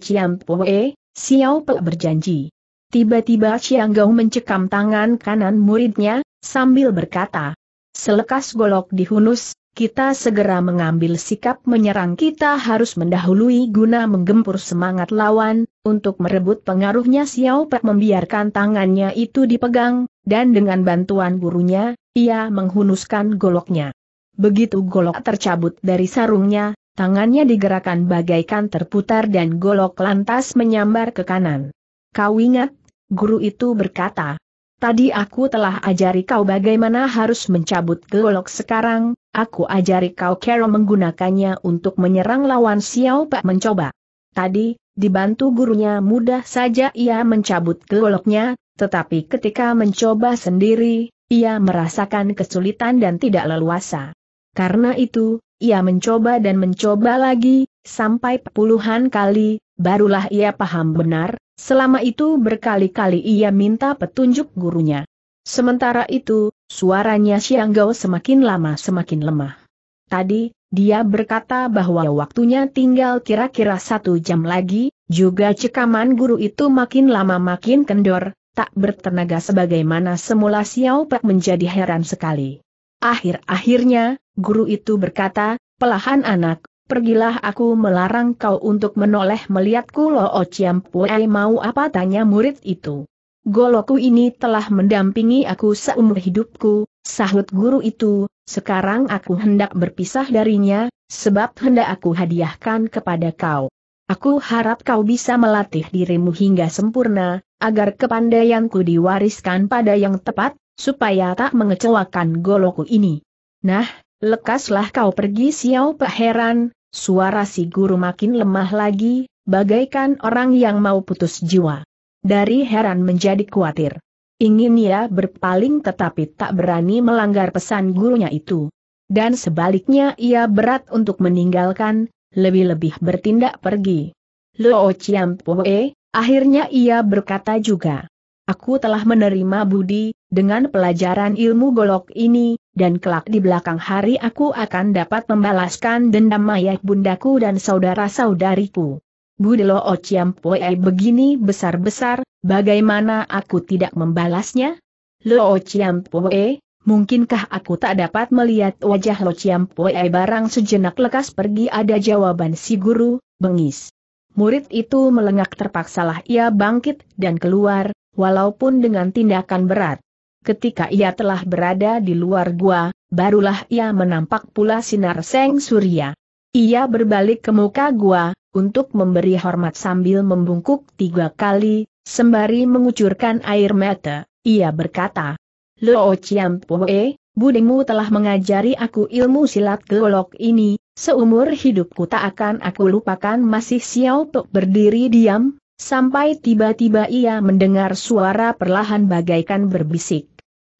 Pue, Xiao Pe berjanji. Tiba-tiba Chiang Gao mencekam tangan kanan muridnya, sambil berkata, Selekas golok dihunus, kita segera mengambil sikap menyerang kita harus mendahului guna menggempur semangat lawan, untuk merebut pengaruhnya Xiao Pe membiarkan tangannya itu dipegang, dan dengan bantuan gurunya, ia menghunuskan goloknya. Begitu golok tercabut dari sarungnya, Tangannya digerakkan bagaikan terputar dan golok lantas menyambar ke kanan. Kau ingat, guru itu berkata, Tadi aku telah ajari kau bagaimana harus mencabut golok sekarang, aku ajari kau cara menggunakannya untuk menyerang lawan Xiao Pak mencoba. Tadi, dibantu gurunya mudah saja ia mencabut goloknya, tetapi ketika mencoba sendiri, ia merasakan kesulitan dan tidak leluasa. Karena itu, ia mencoba dan mencoba lagi, sampai puluhan kali, barulah ia paham benar, selama itu berkali-kali ia minta petunjuk gurunya. Sementara itu, suaranya Xianggao semakin lama semakin lemah. Tadi, dia berkata bahwa waktunya tinggal kira-kira satu jam lagi, juga cekaman guru itu makin lama makin kendor, tak bertenaga sebagaimana semula Xiao Pak menjadi heran sekali. Akhir-akhirnya, guru itu berkata, pelahan anak, pergilah aku melarang kau untuk menoleh melihatku lo Ciampue mau apa tanya murid itu. Goloku ini telah mendampingi aku seumur hidupku, sahut guru itu, sekarang aku hendak berpisah darinya, sebab hendak aku hadiahkan kepada kau. Aku harap kau bisa melatih dirimu hingga sempurna, agar kepandaianku diwariskan pada yang tepat, supaya tak mengecewakan goloku ini. Nah, lekaslah kau pergi Xiao peheran, heran, suara si guru makin lemah lagi, bagaikan orang yang mau putus jiwa. Dari heran menjadi khawatir. Ingin ia berpaling tetapi tak berani melanggar pesan gurunya itu. Dan sebaliknya ia berat untuk meninggalkan, lebih-lebih bertindak pergi. Luo Chiam Poe, akhirnya ia berkata juga. Aku telah menerima budi, dengan pelajaran ilmu golok ini, dan kelak di belakang hari aku akan dapat membalaskan dendam mayat bundaku dan saudara-saudariku. Budelo Ociampoe oh begini besar-besar, bagaimana aku tidak membalasnya? Lo Ociampoe, oh mungkinkah aku tak dapat melihat wajah Lo Ociampoe barang sejenak lekas pergi ada jawaban si guru, bengis. Murid itu melengak terpaksalah ia bangkit dan keluar, walaupun dengan tindakan berat. Ketika ia telah berada di luar gua, barulah ia menampak pula sinar seng surya. Ia berbalik ke muka gua, untuk memberi hormat sambil membungkuk tiga kali, sembari mengucurkan air mata, ia berkata, Lo Chiampoe, budimu telah mengajari aku ilmu silat golok ini, seumur hidupku tak akan aku lupakan masih Xiao Pek berdiri diam, Sampai tiba-tiba ia mendengar suara perlahan bagaikan berbisik.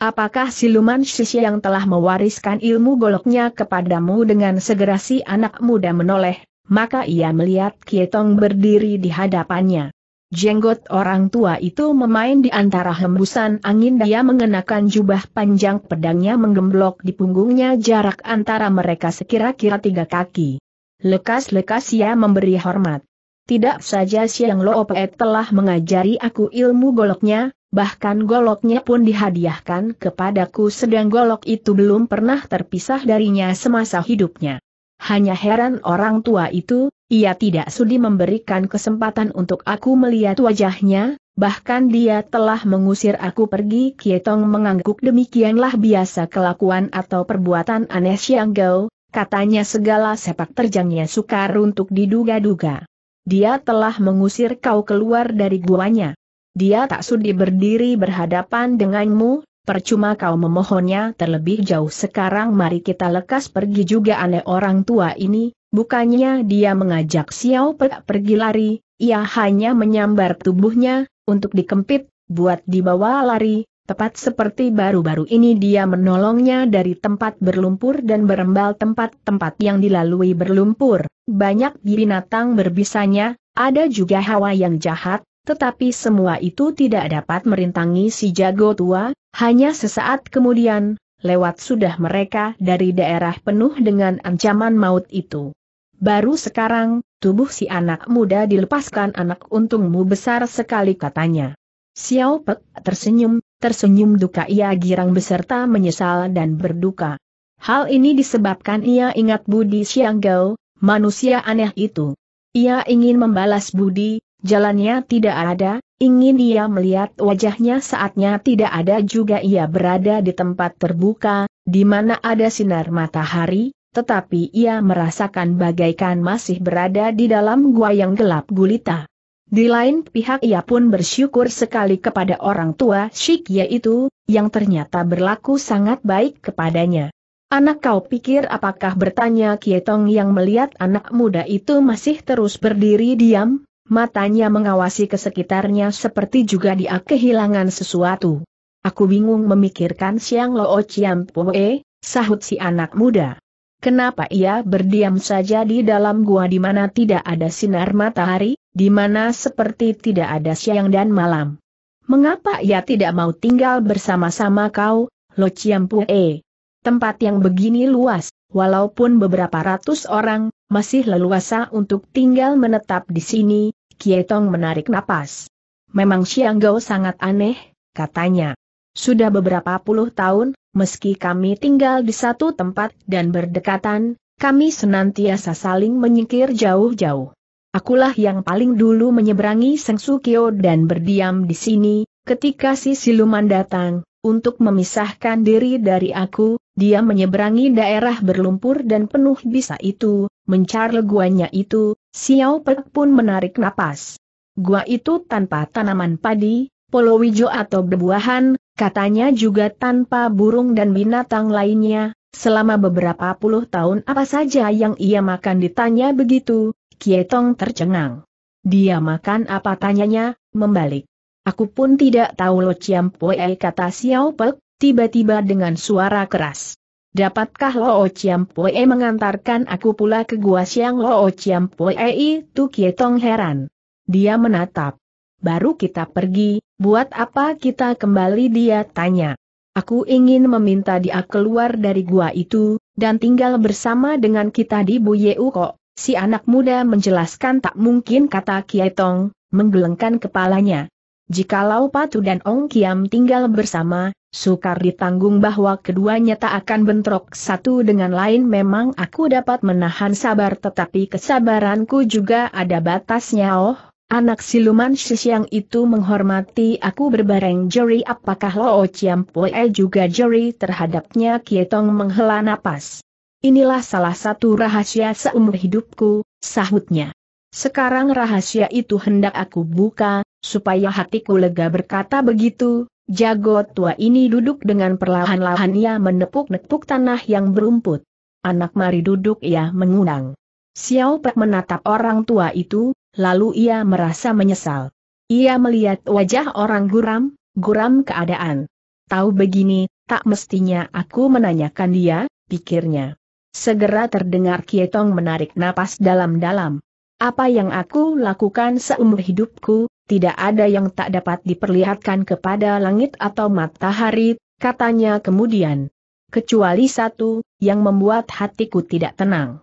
Apakah siluman sisi yang telah mewariskan ilmu goloknya kepadamu dengan segera si anak muda menoleh, maka ia melihat Kietong berdiri di hadapannya. Jenggot orang tua itu memain di antara hembusan angin dia mengenakan jubah panjang pedangnya menggemblok di punggungnya jarak antara mereka sekira-kira tiga kaki. Lekas-lekas ia memberi hormat. Tidak saja siang Lo telah mengajari aku ilmu goloknya, bahkan goloknya pun dihadiahkan kepadaku sedang golok itu belum pernah terpisah darinya semasa hidupnya. Hanya heran orang tua itu, ia tidak sudi memberikan kesempatan untuk aku melihat wajahnya, bahkan dia telah mengusir aku pergi Kietong mengangguk demikianlah biasa kelakuan atau perbuatan aneh Siang Gao, katanya segala sepak terjangnya sukar untuk diduga-duga. Dia telah mengusir kau keluar dari guanya. Dia tak sudi berdiri berhadapan denganmu, percuma kau memohonnya terlebih jauh sekarang mari kita lekas pergi juga aneh orang tua ini, bukannya dia mengajak Xiao Pek pergi lari, ia hanya menyambar tubuhnya, untuk dikempit, buat dibawa lari, Tepat seperti baru-baru ini dia menolongnya dari tempat berlumpur dan berembal tempat-tempat yang dilalui berlumpur. Banyak binatang berbisanya, ada juga hawa yang jahat, tetapi semua itu tidak dapat merintangi si jago tua, hanya sesaat kemudian, lewat sudah mereka dari daerah penuh dengan ancaman maut itu. Baru sekarang, tubuh si anak muda dilepaskan anak untungmu besar sekali katanya. Xiao Pek tersenyum, tersenyum duka ia girang beserta menyesal dan berduka. Hal ini disebabkan ia ingat Budi Sianggau, manusia aneh itu. Ia ingin membalas Budi, jalannya tidak ada, ingin ia melihat wajahnya saatnya tidak ada juga ia berada di tempat terbuka, di mana ada sinar matahari, tetapi ia merasakan bagaikan masih berada di dalam gua yang gelap gulita. Di lain pihak ia pun bersyukur sekali kepada orang tua Syik yaitu, yang ternyata berlaku sangat baik kepadanya. Anak kau pikir apakah bertanya Kietong yang melihat anak muda itu masih terus berdiri diam, matanya mengawasi kesekitarnya seperti juga dia kehilangan sesuatu. Aku bingung memikirkan Siang Loo ciam Poe, sahut si anak muda. Kenapa ia berdiam saja di dalam gua di mana tidak ada sinar matahari, di mana seperti tidak ada siang dan malam? Mengapa ia tidak mau tinggal bersama-sama kau, Lo Chiampue? Tempat yang begini luas, walaupun beberapa ratus orang, masih leluasa untuk tinggal menetap di sini, Kietong menarik napas. Memang siang Gau sangat aneh, katanya. Sudah beberapa puluh tahun, meski kami tinggal di satu tempat dan berdekatan, kami senantiasa saling menyingkir jauh-jauh. Akulah yang paling dulu menyeberangi Sukyo dan berdiam di sini, ketika si siluman datang, untuk memisahkan diri dari aku, dia menyeberangi daerah berlumpur dan penuh bisa itu, mencar leguannya itu, Xiao Pek pun menarik napas. Gua itu tanpa tanaman padi, polowijo atau bebuahan, Katanya juga tanpa burung dan binatang lainnya, selama beberapa puluh tahun apa saja yang ia makan ditanya begitu, Kietong tercengang. Dia makan apa tanyanya, membalik. Aku pun tidak tahu Lo Chiam puei kata Xiao Pek, tiba-tiba dengan suara keras. Dapatkah Lo Chiam Pue mengantarkan aku pula ke gua siang Lo Chiam Pue itu Kietong heran. Dia menatap baru kita pergi, buat apa kita kembali dia tanya. Aku ingin meminta dia keluar dari gua itu, dan tinggal bersama dengan kita di Buyeu kok. Si anak muda menjelaskan tak mungkin kata Kietong, menggelengkan kepalanya. Jikalau Patu dan Ong Kiam tinggal bersama, sukar ditanggung bahwa keduanya tak akan bentrok satu dengan lain memang aku dapat menahan sabar tetapi kesabaranku juga ada batasnya oh, Anak siluman yang itu menghormati aku berbareng Jerry apakah Lo Chiampue juga Jerry terhadapnya Kietong menghela napas. Inilah salah satu rahasia seumur hidupku, sahutnya. Sekarang rahasia itu hendak aku buka, supaya hatiku lega berkata begitu, jago tua ini duduk dengan perlahan-lahan ia menepuk-nepuk tanah yang berumput. Anak mari duduk ia mengundang. Xiao Pek menatap orang tua itu, lalu ia merasa menyesal. Ia melihat wajah orang guram, guram keadaan. Tahu begini, tak mestinya aku menanyakan dia, pikirnya. Segera terdengar Kietong menarik napas dalam-dalam. Apa yang aku lakukan seumur hidupku, tidak ada yang tak dapat diperlihatkan kepada langit atau matahari, katanya kemudian. Kecuali satu, yang membuat hatiku tidak tenang.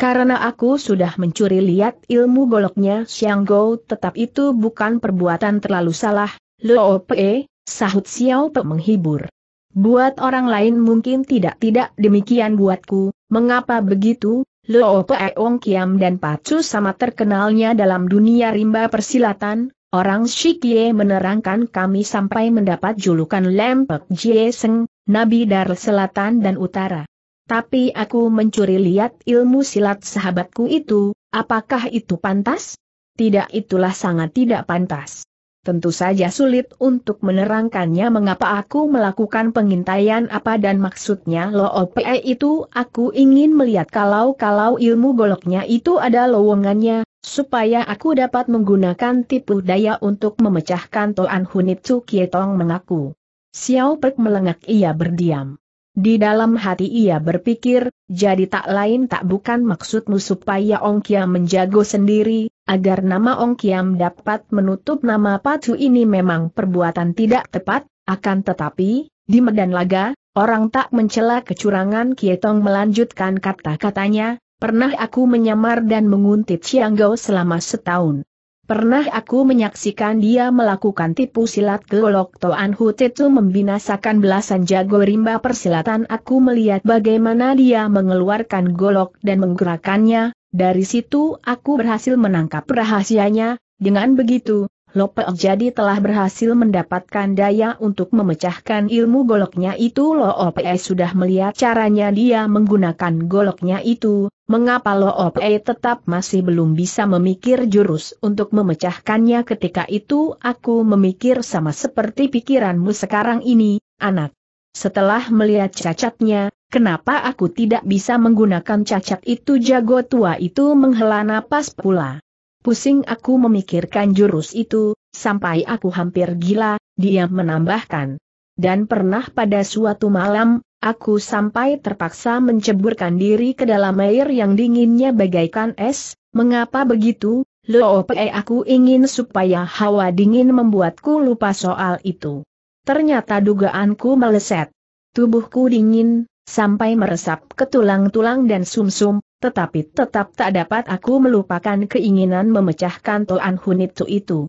Karena aku sudah mencuri lihat ilmu goloknya Xiang Go, tetap itu bukan perbuatan terlalu salah, Lo Pe, sahut Xiao Pe menghibur. Buat orang lain mungkin tidak-tidak demikian buatku, mengapa begitu, Lo Pe Ong Kiam dan Pacu sama terkenalnya dalam dunia rimba persilatan, orang Shikie menerangkan kami sampai mendapat julukan Lempek Jie Seng, Nabi Dar Selatan dan Utara. Tapi aku mencuri lihat ilmu silat sahabatku itu, apakah itu pantas? Tidak itulah sangat tidak pantas. Tentu saja sulit untuk menerangkannya mengapa aku melakukan pengintaian apa dan maksudnya OPE itu aku ingin melihat kalau-kalau ilmu goloknya itu ada lowongannya, supaya aku dapat menggunakan tipu daya untuk memecahkan Toan Hunitsu Kietong mengaku. Xiao Pek melengak ia berdiam. Di dalam hati ia berpikir, jadi tak lain tak bukan maksudmu supaya Ong Kiam menjago sendiri, agar nama Ong Kiam dapat menutup nama Patu ini memang perbuatan tidak tepat, akan tetapi, di Medan Laga, orang tak mencela kecurangan Kietong melanjutkan kata-katanya, pernah aku menyamar dan menguntit Gau selama setahun. Pernah aku menyaksikan dia melakukan tipu silat golok Toan Hutetu membinasakan belasan jago rimba persilatan aku melihat bagaimana dia mengeluarkan golok dan menggerakkannya. dari situ aku berhasil menangkap rahasianya, dengan begitu, Lopeok jadi telah berhasil mendapatkan daya untuk memecahkan ilmu goloknya itu Loope sudah melihat caranya dia menggunakan goloknya itu, mengapa Loope tetap masih belum bisa memikir jurus untuk memecahkannya ketika itu aku memikir sama seperti pikiranmu sekarang ini, anak. Setelah melihat cacatnya, kenapa aku tidak bisa menggunakan cacat itu jago tua itu menghela napas pula. Pusing aku memikirkan jurus itu, sampai aku hampir gila, dia menambahkan. Dan pernah pada suatu malam, aku sampai terpaksa menceburkan diri ke dalam air yang dinginnya bagaikan es, mengapa begitu, Loope aku ingin supaya hawa dingin membuatku lupa soal itu. Ternyata dugaanku meleset. Tubuhku dingin, sampai meresap ke tulang-tulang dan sumsum, -sum, tetapi tetap tak dapat aku melupakan keinginan memecahkan Toan Hunitsu itu.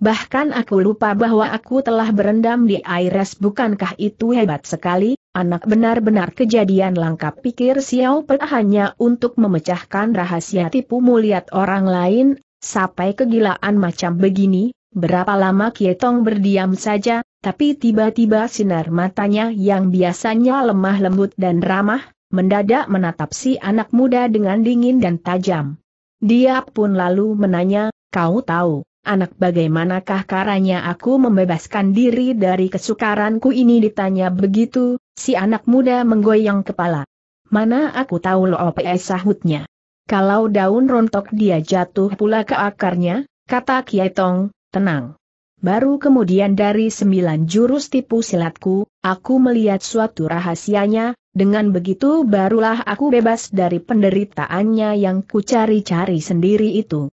Bahkan aku lupa bahwa aku telah berendam di air es bukankah itu hebat sekali, anak benar-benar kejadian langka pikir Xiao Pek hanya untuk memecahkan rahasia tipu muliat orang lain, sampai kegilaan macam begini, berapa lama Kie Tong berdiam saja, tapi tiba-tiba sinar matanya yang biasanya lemah lembut dan ramah, mendadak menatap si anak muda dengan dingin dan tajam. Dia pun lalu menanya, kau tahu, anak bagaimanakah karanya aku membebaskan diri dari kesukaranku ini ditanya begitu, si anak muda menggoyang kepala. Mana aku tahu opi sahutnya. Kalau daun rontok dia jatuh pula ke akarnya, kata Kiai Tong, tenang. Baru kemudian dari sembilan jurus tipu silatku, aku melihat suatu rahasianya, dengan begitu barulah aku bebas dari penderitaannya yang kucari cari sendiri itu.